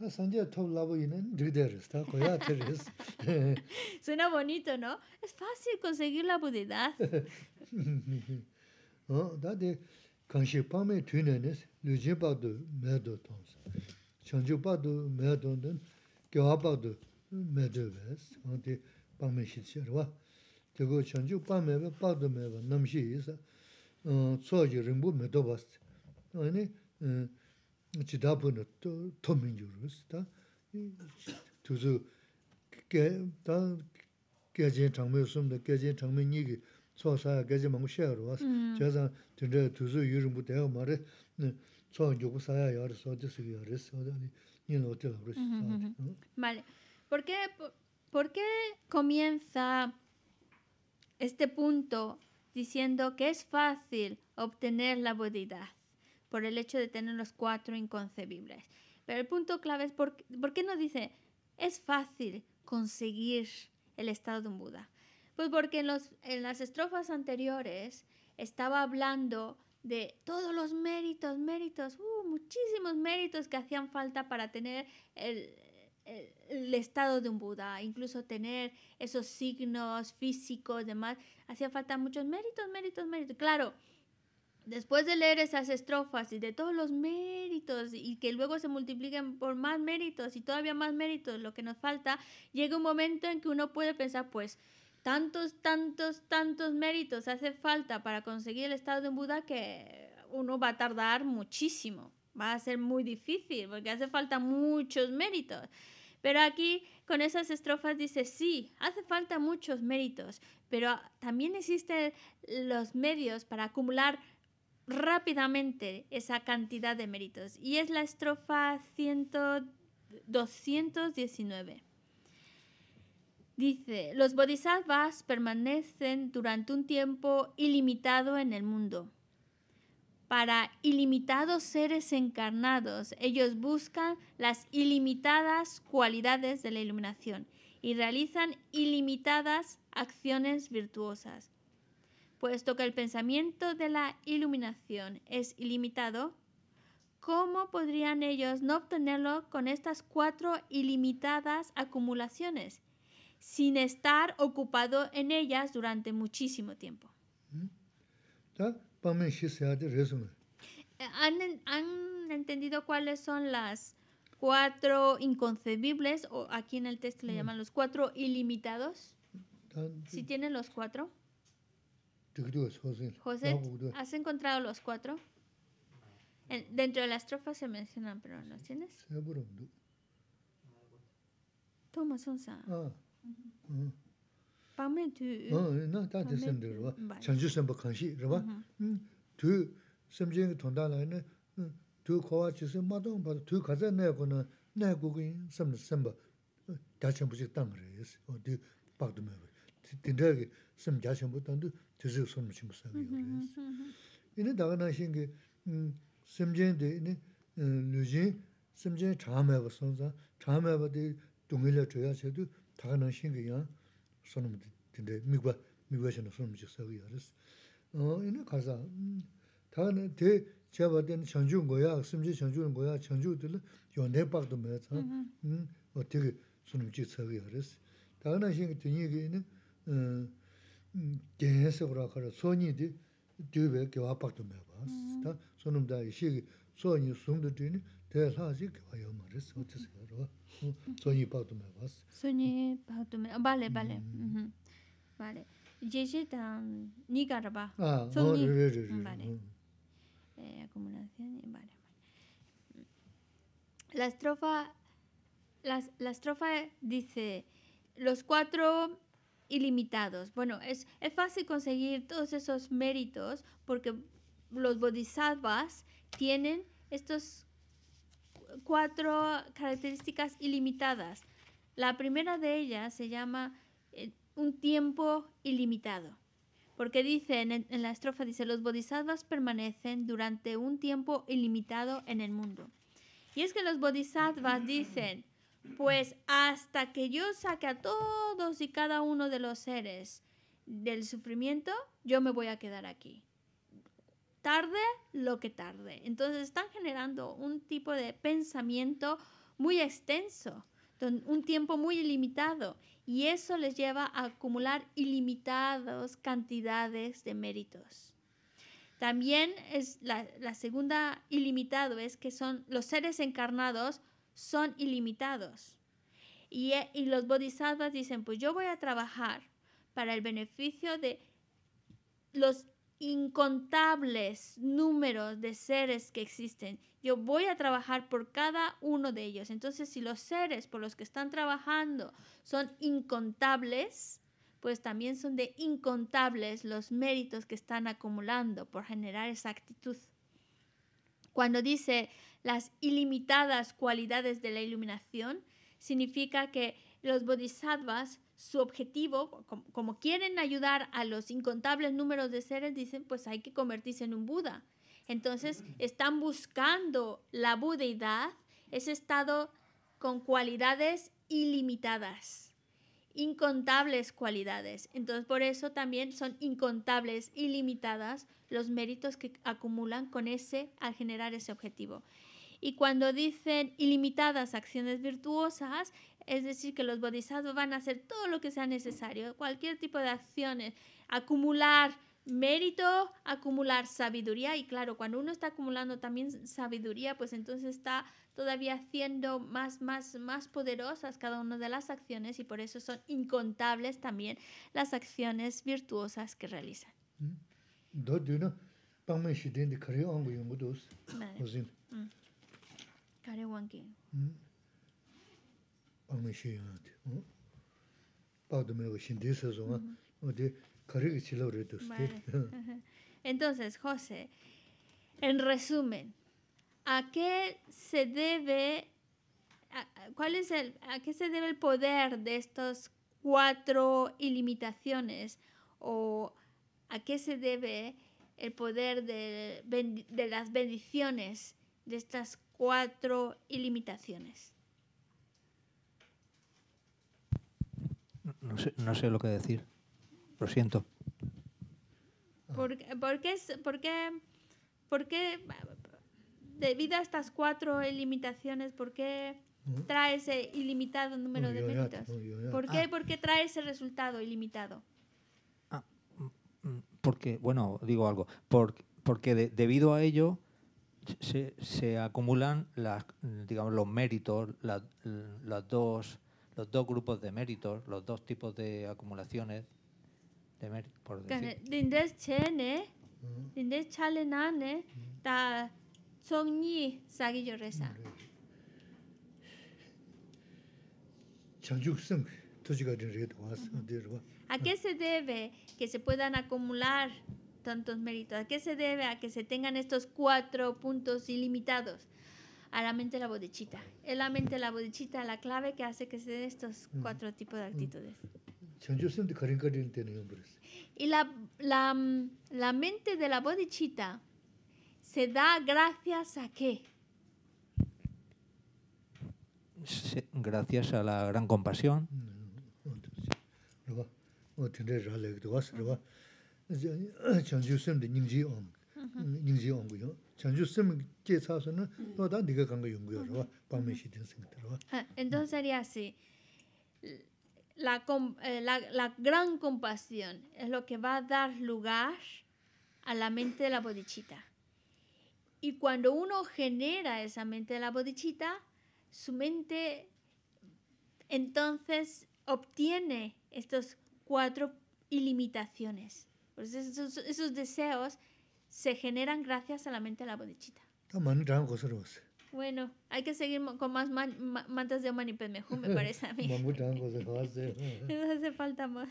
*laughs* Suena bonito, ¿no? Es fácil conseguir la budeidad. *laughs* nyūjī pādhū mēdhū tōngs, chāngchū pādhū mēdhū tōngs, gyōhā pādhū mēdhū wēs, kāng tī 어 mē shīt shiār wā. Tī kū chāngchū pā mē wē, pādhū mē wē, nam shī yī sā, tsua jī rīmbū mē tō bās tō rūs, tā, kī, Vale. ¿Por qué comienza este punto diciendo que es fácil obtener la bodidad por el hecho de tener los cuatro inconcebibles? Pero el punto clave es por, por qué no dice es fácil conseguir el estado de un Buda. Pues porque en, los, en las estrofas anteriores estaba hablando de todos los méritos, méritos, uh, muchísimos méritos que hacían falta para tener el, el, estado de un Buda, incluso tener esos signos físicos, demás, hacía falta muchos méritos, méritos, méritos. Claro, después de leer esas estrofas y de todos los méritos y que luego se multipliquen por más méritos y todavía más méritos, lo que nos falta, llega un momento en que uno puede pensar, pues, tantos, tantos, tantos méritos hace falta para conseguir el estado de Buda que uno va a tardar muchísimo. Va a ser muy difícil porque hace falta muchos méritos. Pero aquí con esas estrofas dice, sí, hace falta muchos méritos, pero también existen los medios para acumular rápidamente esa cantidad de méritos. Y es la estrofa 100, Dice, los bodhisattvas permanecen durante un tiempo ilimitado en el mundo. Para ilimitados seres encarnados, ellos buscan las ilimitadas cualidades de la iluminación y realizan ilimitadas acciones virtuosas. Puesto que el pensamiento de la iluminación es ilimitado, ¿cómo podrían ellos no obtenerlo con estas cuatro ilimitadas acumulaciones? sin estar ocupado en ellas durante muchísimo tiempo. ¿Mm? Eh, ¿Han, entendido cuáles son las cuatro inconcebibles, o aquí en el texto le mm. llaman los cuatro ilimitados? ¿Si tienen los cuatro? José, pues, ¿has encontrado los cuatro? dentro de las estrofa se mencionan, pero ¿los tienes? Toma, ah. pāngmēn tū... chāngchū sāmbā kāngshī, rāba. tū sāmbhīng tōndā nāi nā, tū kōwā chī sā mātōng pātā, tū kāzā nāi kō nā, nāi 다가 나신 게 그냥 손음 근데 미국 미국에서는 손음 직 이러스 어 이네 가서 다는 대 제가 된 전주인 거야 심지 전주인 거야 전주들 연대 박도 매서 음 어떻게 손음 직 세고 이러스 다가 나신 게음 계속 그러 그러 손이디 뒤에 교합 박도 매봐 다 손음 다 이식 손이 손도 되니 Te lhaji kiwa yo ma res, ochi se me vas. vale, vale. Vale. Yeji tan, ni garba. Ah, no, Vale. Acumulación, vale, La estrofa, la, la estrofa dice, los cuatro ilimitados. Bueno, es, es fácil conseguir todos esos méritos porque los bodhisattvas tienen estos cuatro características ilimitadas. La primera de ellas se llama eh, un tiempo ilimitado, porque dice en la estrofa, dice, los bodhisattvas permanecen durante un tiempo ilimitado en el mundo. Y es que los bodhisattvas dicen, pues hasta que yo saque a todos y cada uno de los seres del sufrimiento, yo me voy a quedar aquí tarde lo que tarde. Entonces están generando un tipo de pensamiento muy extenso, un tiempo muy ilimitado, y eso les lleva a acumular ilimitadas cantidades de méritos. También es la, segunda ilimitado es que son los seres encarnados son ilimitados. Y, eh, y los bodhisattvas dicen, pues yo voy a trabajar para el beneficio de los incontables números de seres que existen. Yo voy a trabajar por cada uno de ellos. Entonces, si los seres por los que están trabajando son incontables, pues también son de incontables los méritos que están acumulando por generar esa actitud. Cuando dice las ilimitadas cualidades de la iluminación, significa que los bodhisattvas su objetivo, como, quieren ayudar a los incontables números de seres, dicen, pues hay que convertirse en un Buda. Entonces, mm. están buscando la budeidad, ese estado con cualidades ilimitadas, incontables cualidades. Entonces, por eso también son incontables, ilimitadas los méritos que acumulan con ese al generar ese objetivo. Y cuando dicen ilimitadas acciones virtuosas, es decir, que los bodhisattvas van a hacer todo lo que sea necesario, cualquier tipo de acciones, acumular mérito, acumular sabiduría y claro, cuando uno está acumulando también sabiduría, pues entonces está todavía haciendo más, más, más poderosas cada una de las acciones y por eso son incontables también las acciones virtuosas que realizan. Mm. *laughs* Entonces, José, en resumen, ¿a qué se debe cuál es el a qué se debe el poder de estas cuatro ilimitaciones o a qué se debe el poder de, las bendiciones de estas ...cuatro ilimitaciones? No sé, lo que decir. Lo siento. ¿Por, qué, por, ¿Por, qué, debido a estas cuatro ilimitaciones... por qué ¿Eh? trae ese ilimitado número de minutos? Ah. ¿Por qué, trae ese resultado ilimitado? Ah, mm, mm, porque, bueno, digo algo, porque, debido a ello se, se acumulan las, digamos, los méritos, las, las dos, los dos grupos de méritos, los dos tipos de acumulaciones de méritos. Por decir. ¿A qué se debe que se puedan acumular tantos méritos? ¿A qué se debe a que se tengan estos cuatro puntos ilimitados? A la mente de la bodichita? Es la mente de la bodichita la clave que hace que se den estos cuatro tipos de actitudes. Y la, mente de la bodichita se da gracias a qué? Gracias a la gran compasión. *clears throat* Entonces sería así. Eh, la, gran compasión es lo que va a dar lugar a la mente de la bodichita. Y cuando uno genera esa mente de la bodichita, su mente entonces obtiene estos cuatro ilimitaciones pues esos, deseos se generan gracias a la mente de la bodichita. Bueno, hay que seguir con más mantas de Omani me parece a mí. *laughs* *laughs* No hace falta más.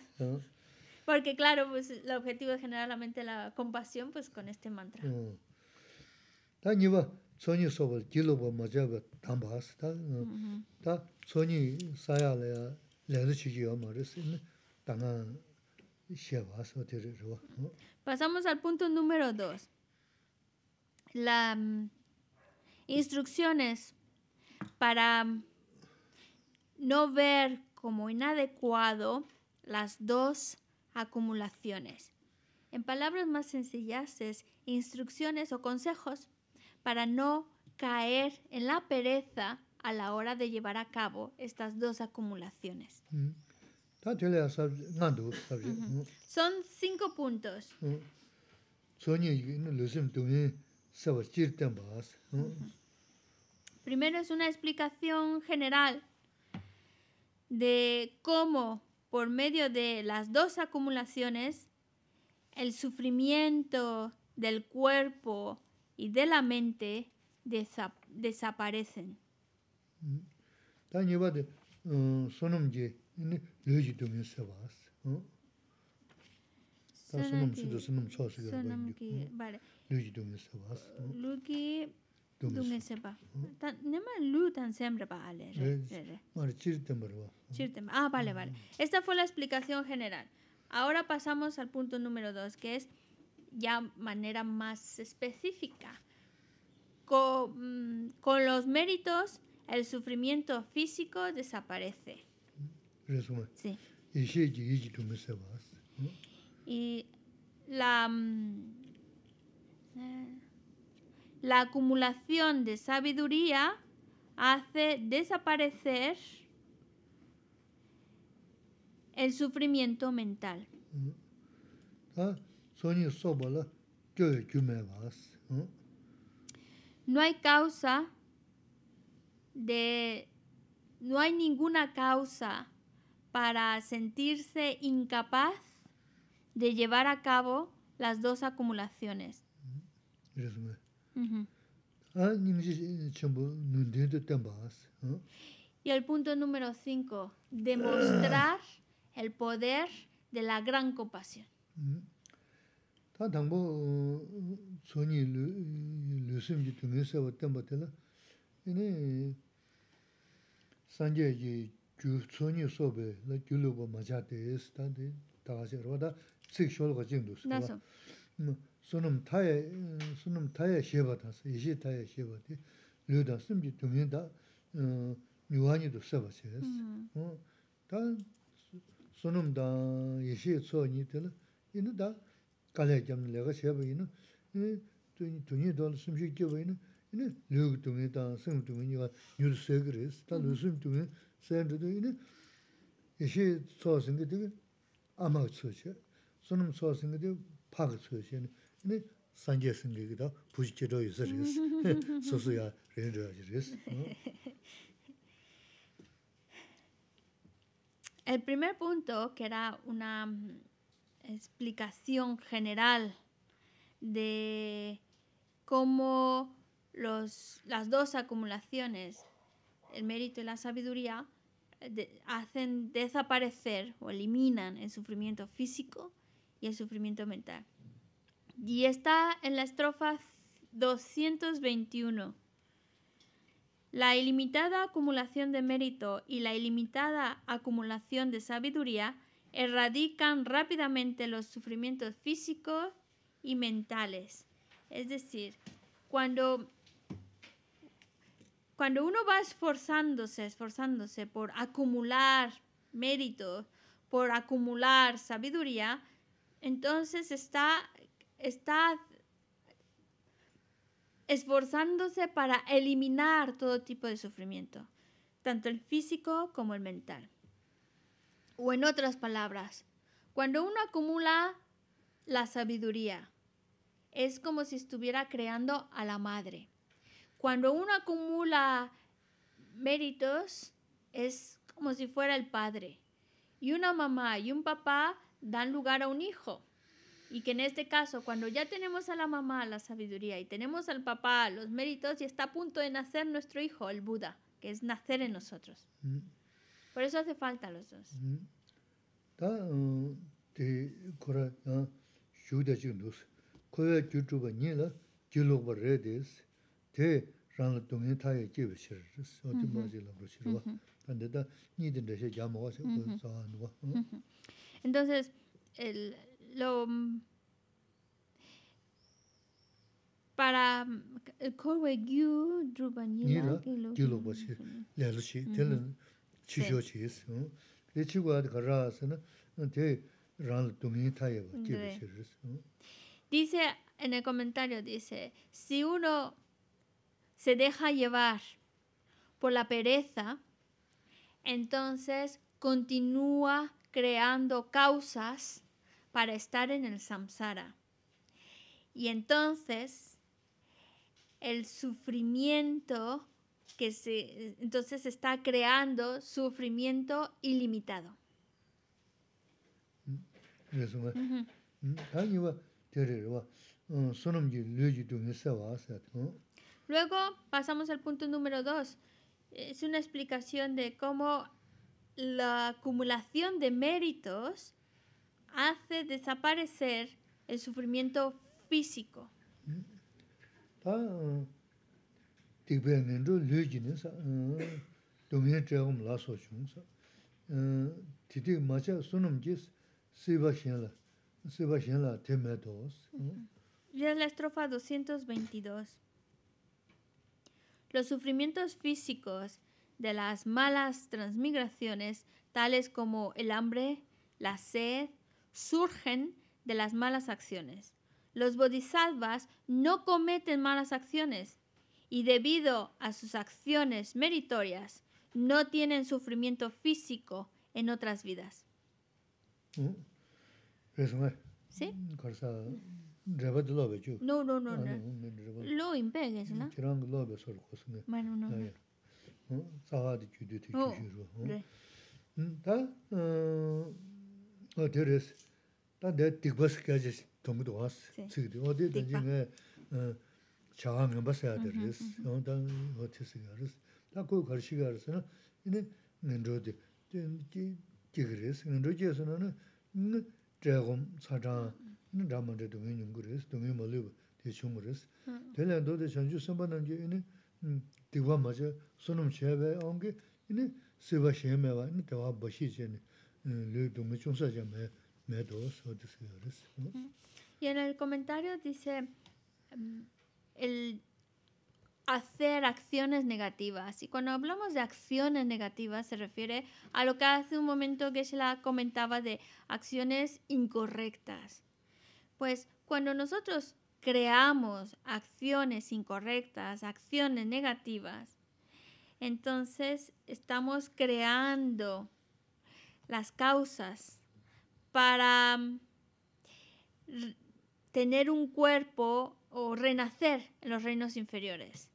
Porque claro, pues el objetivo es generar la mente la compasión pues con este mantra. Pasamos al punto número dos. Las mm, instrucciones para no ver como inadecuado las dos acumulaciones. En palabras más sencillas es instrucciones o consejos para no caer en la pereza a la hora de llevar a cabo estas dos acumulaciones. Mm. Son cinco puntos. Mm. Primero es una explicación general de cómo por medio de las dos acumulaciones el sufrimiento del cuerpo y de la mente desaparecen. Mm. Mm, un desaparecen. 르지 동에 세바스 어 다스놈 시도스놈 차스가 바이 바레 르지 동에 세바스 루기 동에 세바 다 네마 루탄 siempre va a leer mar chirte marwa chirte ah vale vale esta fue la explicación general ahora pasamos al punto número 2 que es ya manera más específica con, mm, con los méritos el sufrimiento físico desaparece Sí. Y la, la acumulación de sabiduría hace desaparecer el sufrimiento mental. No hay causa de... No hay ninguna causa para sentirse incapaz de llevar a cabo las dos acumulaciones. Y el punto número cinco, demostrar *clears throat* el poder de la gran compasión. gyū tsōnyi sōbe la gyū lūpa machā tēs tā tē tāgāsi rōba 타에 tsik shōlga jīngdō sō wā sōnum tāya, sōnum tāya xieba tā sā, yishī tāya xieba tē lū tā sīm jī tūngyī tā nyūhāni tō sāba xie sā tā yishī tsōnyi inu inu inu inu El primer punto, que era una explicación general de cómo las dos acumulaciones, el mérito y la sabiduría, hacen desaparecer o eliminan el sufrimiento físico y el sufrimiento mental. Y está en la estrofa 221. La ilimitada acumulación de mérito y la ilimitada acumulación de sabiduría erradican rápidamente los sufrimientos físicos y mentales. Es decir, cuando cuando uno va esforzándose, esforzándose por acumular mérito, por acumular sabiduría, entonces está, está esforzándose para eliminar todo tipo de sufrimiento, tanto el físico como el mental. O en otras palabras, cuando uno acumula la sabiduría, es como si estuviera creando a la madre. Cuando uno acumula méritos, es como si fuera el padre. Y una mamá y un papá dan lugar a un hijo. Y que en este caso, cuando ya tenemos a la mamá la sabiduría y tenemos al papá los méritos, y está a punto de nacer nuestro hijo, el Buda, que es nacer en nosotros. Mm. Por eso hace falta los dos. Mm-hmm. Mm-hmm. Entonces, Para Dice, en el comentario dice, si uno se deja llevar por la pereza, entonces continúa creando causas para estar en el samsara. Y entonces el sufrimiento que se entonces está creando sufrimiento ilimitado. Luego pasamos al punto número dos. Es una explicación de cómo la acumulación de méritos hace desaparecer el sufrimiento físico. Ya la estrofa 222. Los sufrimientos físicos de las malas transmigraciones, tales como el hambre, la sed, surgen de las malas acciones. Los bodhisattvas no cometen malas acciones y debido a sus acciones meritorias no tienen sufrimiento físico en otras vidas. Mm. ¿Sí? rāpa dhī lōba No, no, no, no. Lō imbē kēsi nā? Chirāṅ gā lōba sōr kōsi nā. Mā rō, rāmaṇḍā dōngyā nyōngu rēs, dōngyā mālīwa tē shōngu rēs. Tēlā dō tē shāngchū sāmbā nāngyā inī tīkwā māchā sōnam chāyabā āngi inī sīvā shēmē wā, inī tēwā bāshī chēni lī dōngyā chōngsā chā mē, mē dō sō tē sīyā rēs. Y en el comentario dice em, el hacer acciones negativas. Y cuando hablamos de acciones negativas se refiere a lo que hace un momento que se la comentaba de acciones incorrectas. Pues cuando nosotros creamos acciones incorrectas, acciones negativas, entonces estamos creando las causas para mm, tener un cuerpo o renacer en los reinos inferiores.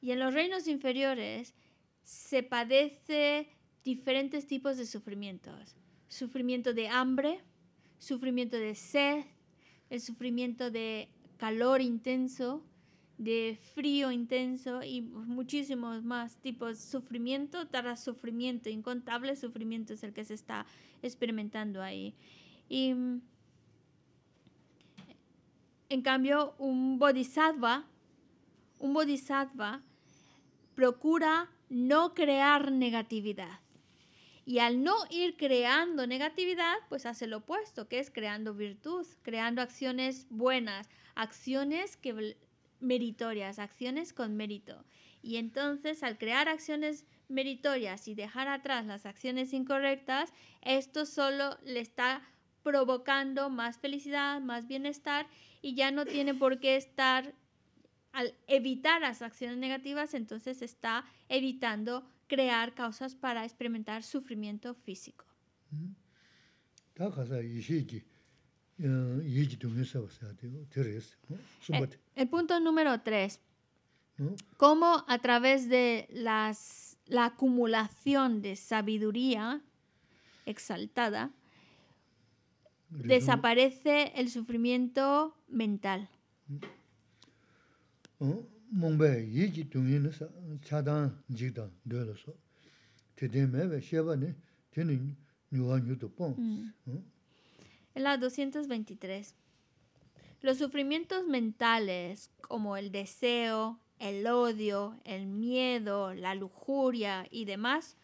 Y en los reinos inferiores se padece diferentes tipos de sufrimientos. Sufrimiento de hambre, sufrimiento de sed, el sufrimiento de calor intenso, de frío intenso y muchísimos más tipos de sufrimiento incontable sufrimiento, sufrimiento es el que se está experimentando ahí. Y en cambio, un bodhisattva, un bodhisattva procura no crear negatividad. Y al no ir creando negatividad, pues hace lo opuesto, que es creando virtud, creando acciones buenas, acciones que meritorias, acciones con mérito. Y entonces al crear acciones meritorias y dejar atrás las acciones incorrectas, esto solo le está provocando más felicidad, más bienestar y ya no tiene por qué estar, al evitar las acciones negativas, entonces está evitando crear causas para experimentar sufrimiento físico. El, mm-hmm. punto número tres, cómo a través de la acumulación de sabiduría exaltada, desaparece el sufrimiento mental. Mm-hmm. En la 223. Los sufrimientos mentales como el deseo, el odio, el miedo, la lujuria y demás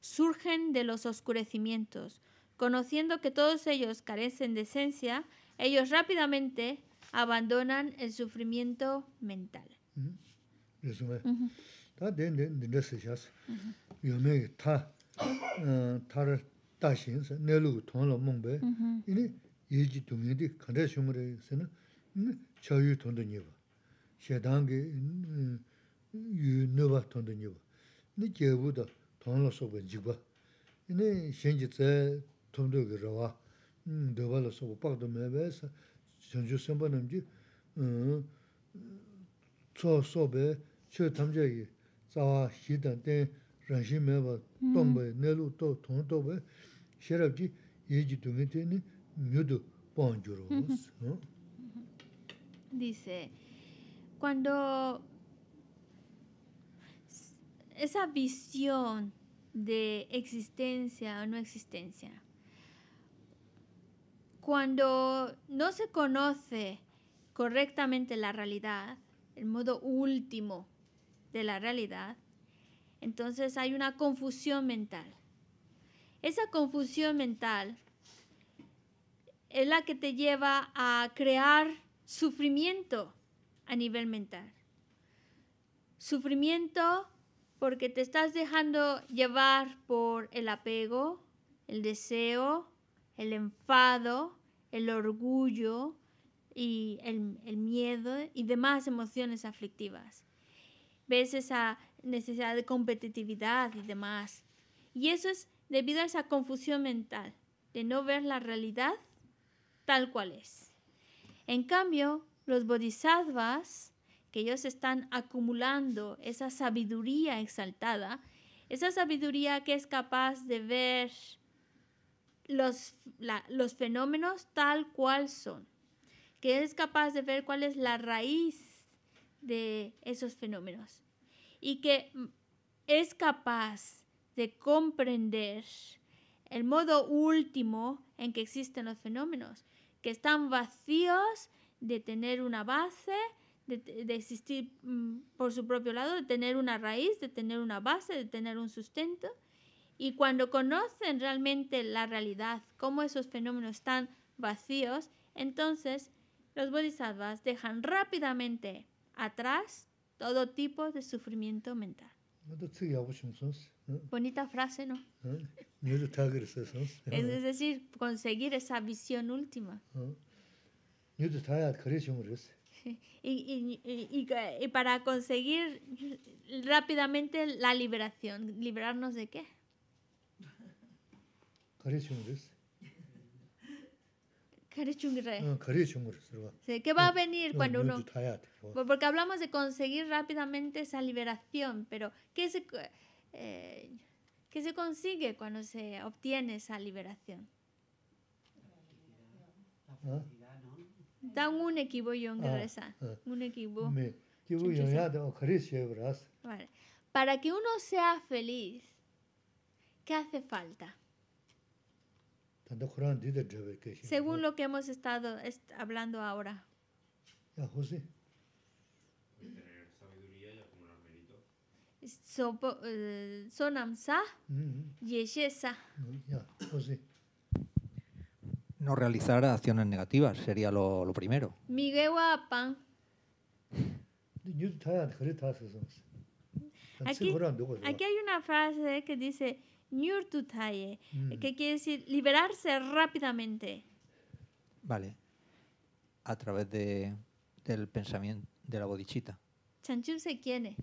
surgen de los oscurecimientos. Conociendo que todos ellos carecen de esencia, ellos rápidamente abandonan el sufrimiento mental. 음. Tā dēn dēn dēn dēs xās, yōme yō tā, tā rā tā xīn sā, nē lūg tōn lō mōng bē, inī yī jī tōng yī dī kāndē xōng rē sā nā, chā yū tsō sobe, bē chē tam chē yī tsā wā xī tāng tēng rāng shī mē bā tōng bē nē lū tō Dice, cuando esa visión de existencia o no existencia, cuando no se conoce correctamente la realidad, el modo último de la realidad, entonces hay una confusión mental. Esa confusión mental es la que te lleva a crear sufrimiento a nivel mental. Sufrimiento porque te estás dejando llevar por el apego, el deseo, el enfado, el orgullo, y el, miedo y demás emociones aflictivas. Ves esa necesidad de competitividad y demás. Y eso es debido a esa confusión mental, de no ver la realidad tal cual es. En cambio, los bodhisattvas, que ellos están acumulando esa sabiduría exaltada, esa sabiduría que es capaz de ver los, los fenómenos tal cual son es capaz de ver cuál es la raíz de esos fenómenos y que es capaz de comprender el modo último en que existen los fenómenos, que están vacíos de tener una base, de, de, existir mm, por su propio lado, de tener una raíz, de tener una base, de tener un sustento. Y cuando conocen realmente la realidad, cómo esos fenómenos están vacíos, entonces los bodhisattvas dejan rápidamente atrás todo tipo de sufrimiento mental. Bonita frase, ¿no? es decir, conseguir esa visión última. *laughs* Y, para conseguir rápidamente la liberación, ¿liberarnos de qué? ¿Qué va a venir cuando uno.? Porque hablamos de conseguir rápidamente esa liberación, pero ¿qué se, eh, ¿qué se consigue cuando se obtiene esa liberación? ¿Ah? Da un equipo ah, esa. Ah. un Un equipo. Para que uno sea feliz, ¿qué hace falta? Según lo que hemos estado hablando ahora. Eh, Sonamsa, mm-hmm. Yeshesa. No realizar acciones negativas sería lo, primero. aquí hay una frase que dice Nyurtutaye, eh, mm. que quiere decir liberarse rápidamente. Vale. A través del pensamiento de la bodichita. Chanchun se quiere.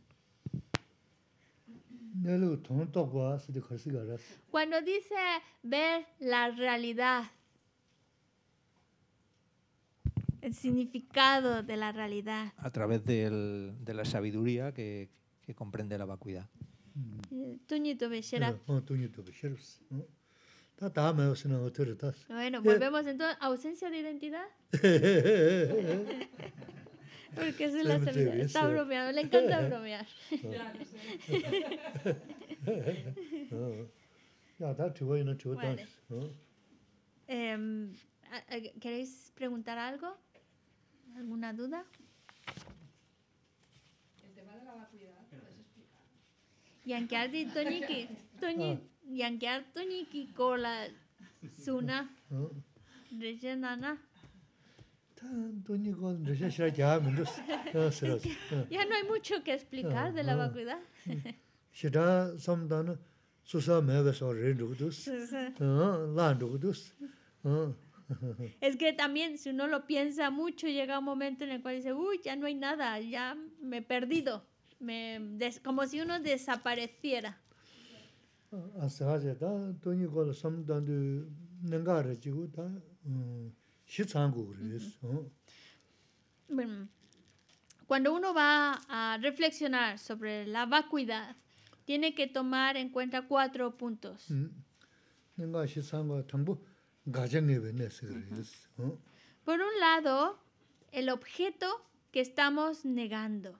Cuando dice ver la realidad, el significado de la realidad. A través de la sabiduría que comprende la vacuidad. Tuñito Bechera. Tuñito Becheros. Bueno, eh. volvemos entonces. a ¿Ausencia de identidad? *laughs* Porque se la está bromeando, le encanta bromear. *laughs* *laughs* Ya Bueno. Eh, ¿Queréis preguntar algo? ¿Alguna duda? El tema de la vacuidad Yankeardi Toniki, Toni, Yankear Toniki Cola Suna Reche Nana. Ya no hay mucho que explicar de la ah, ah. vacuidad. Es que también si uno lo piensa mucho llega un momento en el cual dice, uy, ya no hay nada, ya me he perdido me como si uno desapareciera. cuando uno va a reflexionar sobre la vacuidad, tiene que tomar en cuenta cuatro puntos. Mm. Por un lado, el objeto que estamos negando.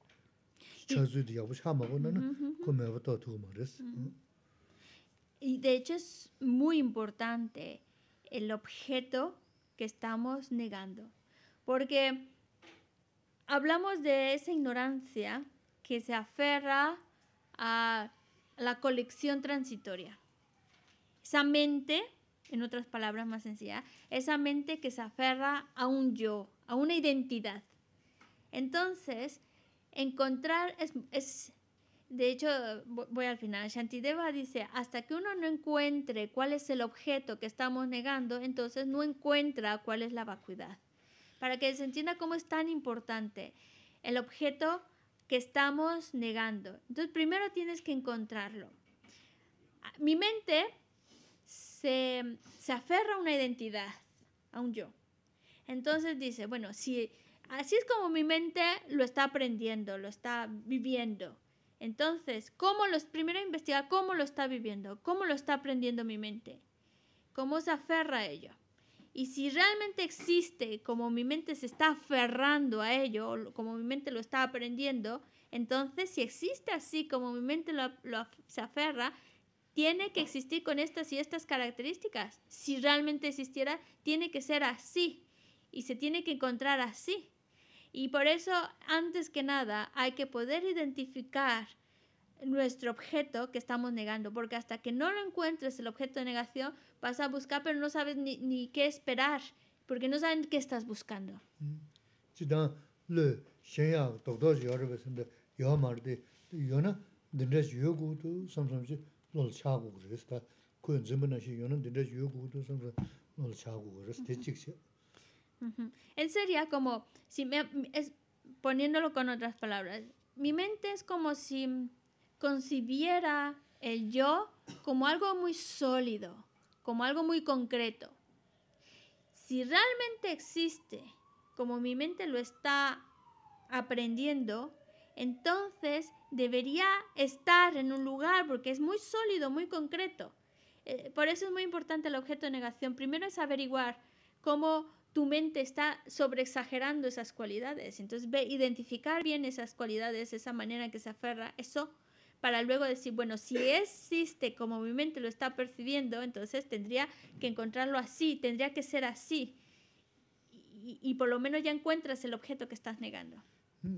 Y de hecho es muy importante el objeto que estamos negando, porque hablamos de esa ignorancia que se aferra a la colección transitoria. Esa mente, en otras palabras más sencillas, esa mente que se aferra a un yo, a una identidad. Entonces, Encontrar es, de hecho, voy al final, Shantideva dice, hasta que uno no encuentre cuál es el objeto que estamos negando, entonces no encuentra cuál es la vacuidad. Para que se entienda cómo es tan importante el objeto que estamos negando. Entonces, primero tienes que encontrarlo. Mi mente se, se aferra a una identidad, a un yo. Entonces dice, bueno, si Así es como mi mente lo está aprendiendo, lo está viviendo. Entonces, ¿cómo los, primero investigar cómo lo está viviendo, cómo lo está aprendiendo mi mente, cómo se aferra a ello. Y si realmente existe, como mi mente se está aferrando a ello, como mi mente lo está aprendiendo, entonces si existe así, como mi mente se aferra, tiene que existir con estas y estas características. Si realmente existiera, tiene que ser así y se tiene que encontrar así. Y por eso, antes que nada, hay que poder identificar nuestro objeto que estamos negando, porque hasta que no lo encuentres el objeto de negación, vas a buscar, pero no sabes ni, ni qué esperar, porque no saben qué estás buscando. Él sería como, si me, poniéndolo con otras palabras, mi mente es como si concibiera el yo como algo muy sólido, como algo muy concreto. Si realmente existe, como mi mente lo está aprendiendo, entonces debería estar en un lugar porque es muy sólido, muy concreto. Eh, por eso es muy importante el objeto de negación. Primero es averiguar cómo tu mente está sobreexagerando esas cualidades. Entonces, ve, identificar bien esas cualidades, esa manera en que se aferra, eso, para luego decir, bueno, si existe como mi mente lo está percibiendo, entonces tendría que encontrarlo así, tendría que ser así. Y, por lo menos ya encuentras el objeto que estás negando. Mm,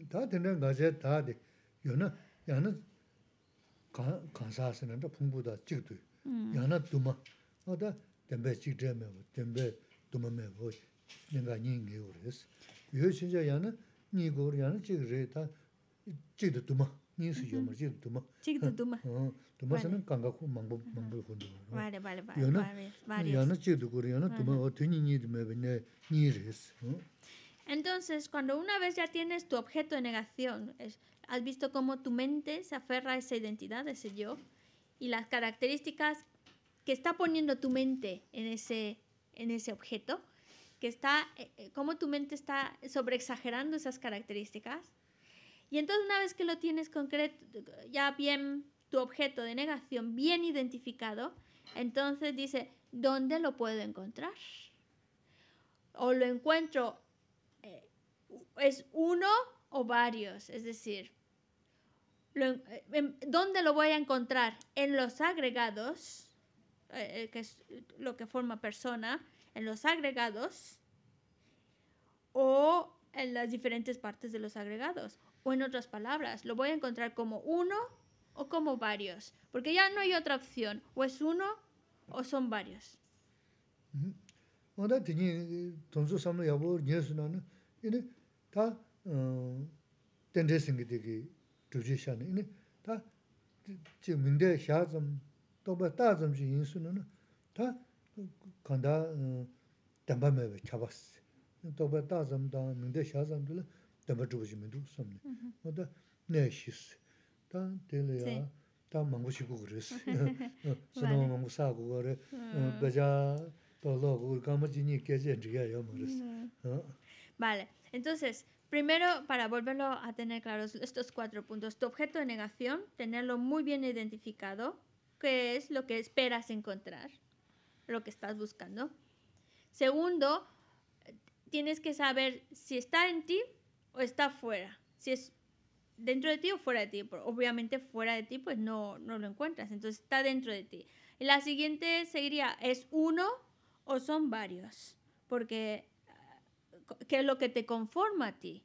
entonces, cuando una vez ya tienes tu objeto de negación, has visto cómo tu mente se aferra a esa identidad, ese yo, y las características que está poniendo tu mente en ese, en ese objeto, que está, eh, eh, cómo tu mente está sobreexagerando esas características. Y entonces una vez que lo tienes concreto, ya bien tu objeto de negación bien identificado, entonces dice, ¿dónde lo puedo encontrar? O lo encuentro, eh, es uno o varios, es decir, em, ¿dónde lo voy a encontrar? En los agregados, que es lo que forma persona, en los agregados o en las diferentes partes de los agregados. O en otras palabras, lo voy a encontrar como uno o como varios, porque ya no hay otra opción, o es uno o son varios. Vale, entonces, primero, para volverlo a tener claros, estos cuatro puntos. Tu objeto de negación, tenerlo muy bien identificado, qué es lo que esperas encontrar lo que estás buscando. Segundo, tienes que saber si está en ti o está fuera. Si es dentro de ti o fuera de ti. Obviamente fuera de ti pues no, no lo encuentras, entonces está dentro de ti. La siguiente sería, ¿es uno o son varios? Porque, ah, ¿qué es lo que te conforma a ti?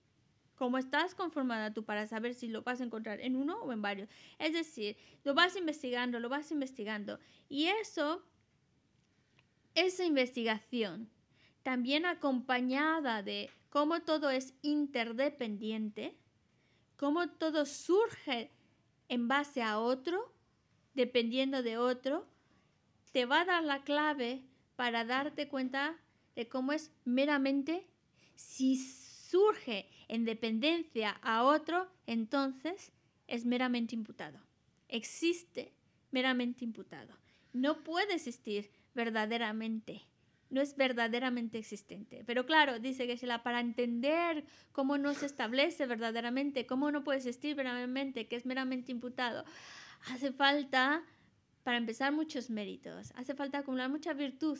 cómo estás conformada tú para saber si lo vas a encontrar en uno o en varios. Es decir, lo vas investigando, lo vas investigando. Y eso esa investigación, también acompañada de cómo todo es interdependiente, cómo todo surge en base a otro, dependiendo de otro, te va a dar la clave para darte cuenta de cómo es meramente si surge en dependencia a otro, entonces es meramente imputado. Existe meramente imputado. No puede existir verdaderamente. No es verdaderamente existente. Pero claro, dice que para entender cómo no se establece verdaderamente, cómo no puede existir verdaderamente, que es meramente imputado, hace falta, para empezar, muchos méritos. Hace falta acumular mucha virtud.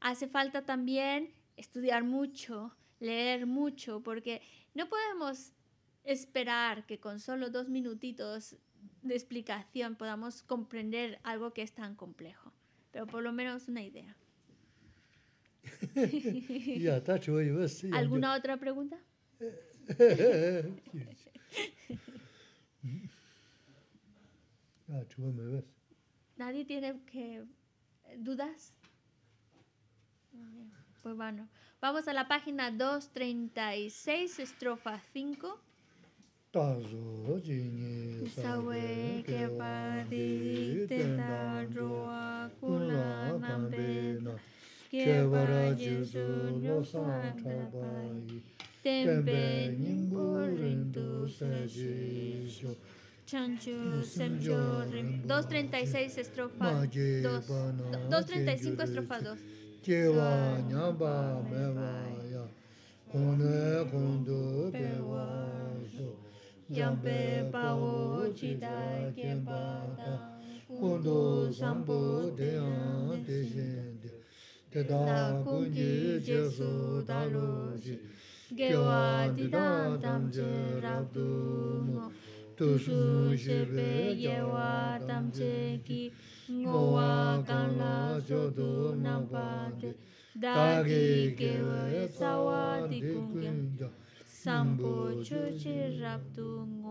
Hace falta también estudiar mucho, leer mucho, porque no podemos esperar que con solo dos minutitos de explicación podamos comprender algo que es tan complejo pero por lo menos una idea. *laughs* ¿Alguna otra pregunta? *laughs* ¿Nadie tiene que dudas? Pues bueno, vamos a la página 236, estrofa 5 tazo jingi sawe kepa di teta rua kula nambe na kepa raji su lo san trabai tempe nimbu rindu seji sho Chanchu, Semjo, 236 estrofa 2, 235 estrofa 2. Kewa nyamba mewa ya, kone kondo pewa sho. yāmbē pāwō chītā kēmbā tā, kūndō sampo chu chi rap tu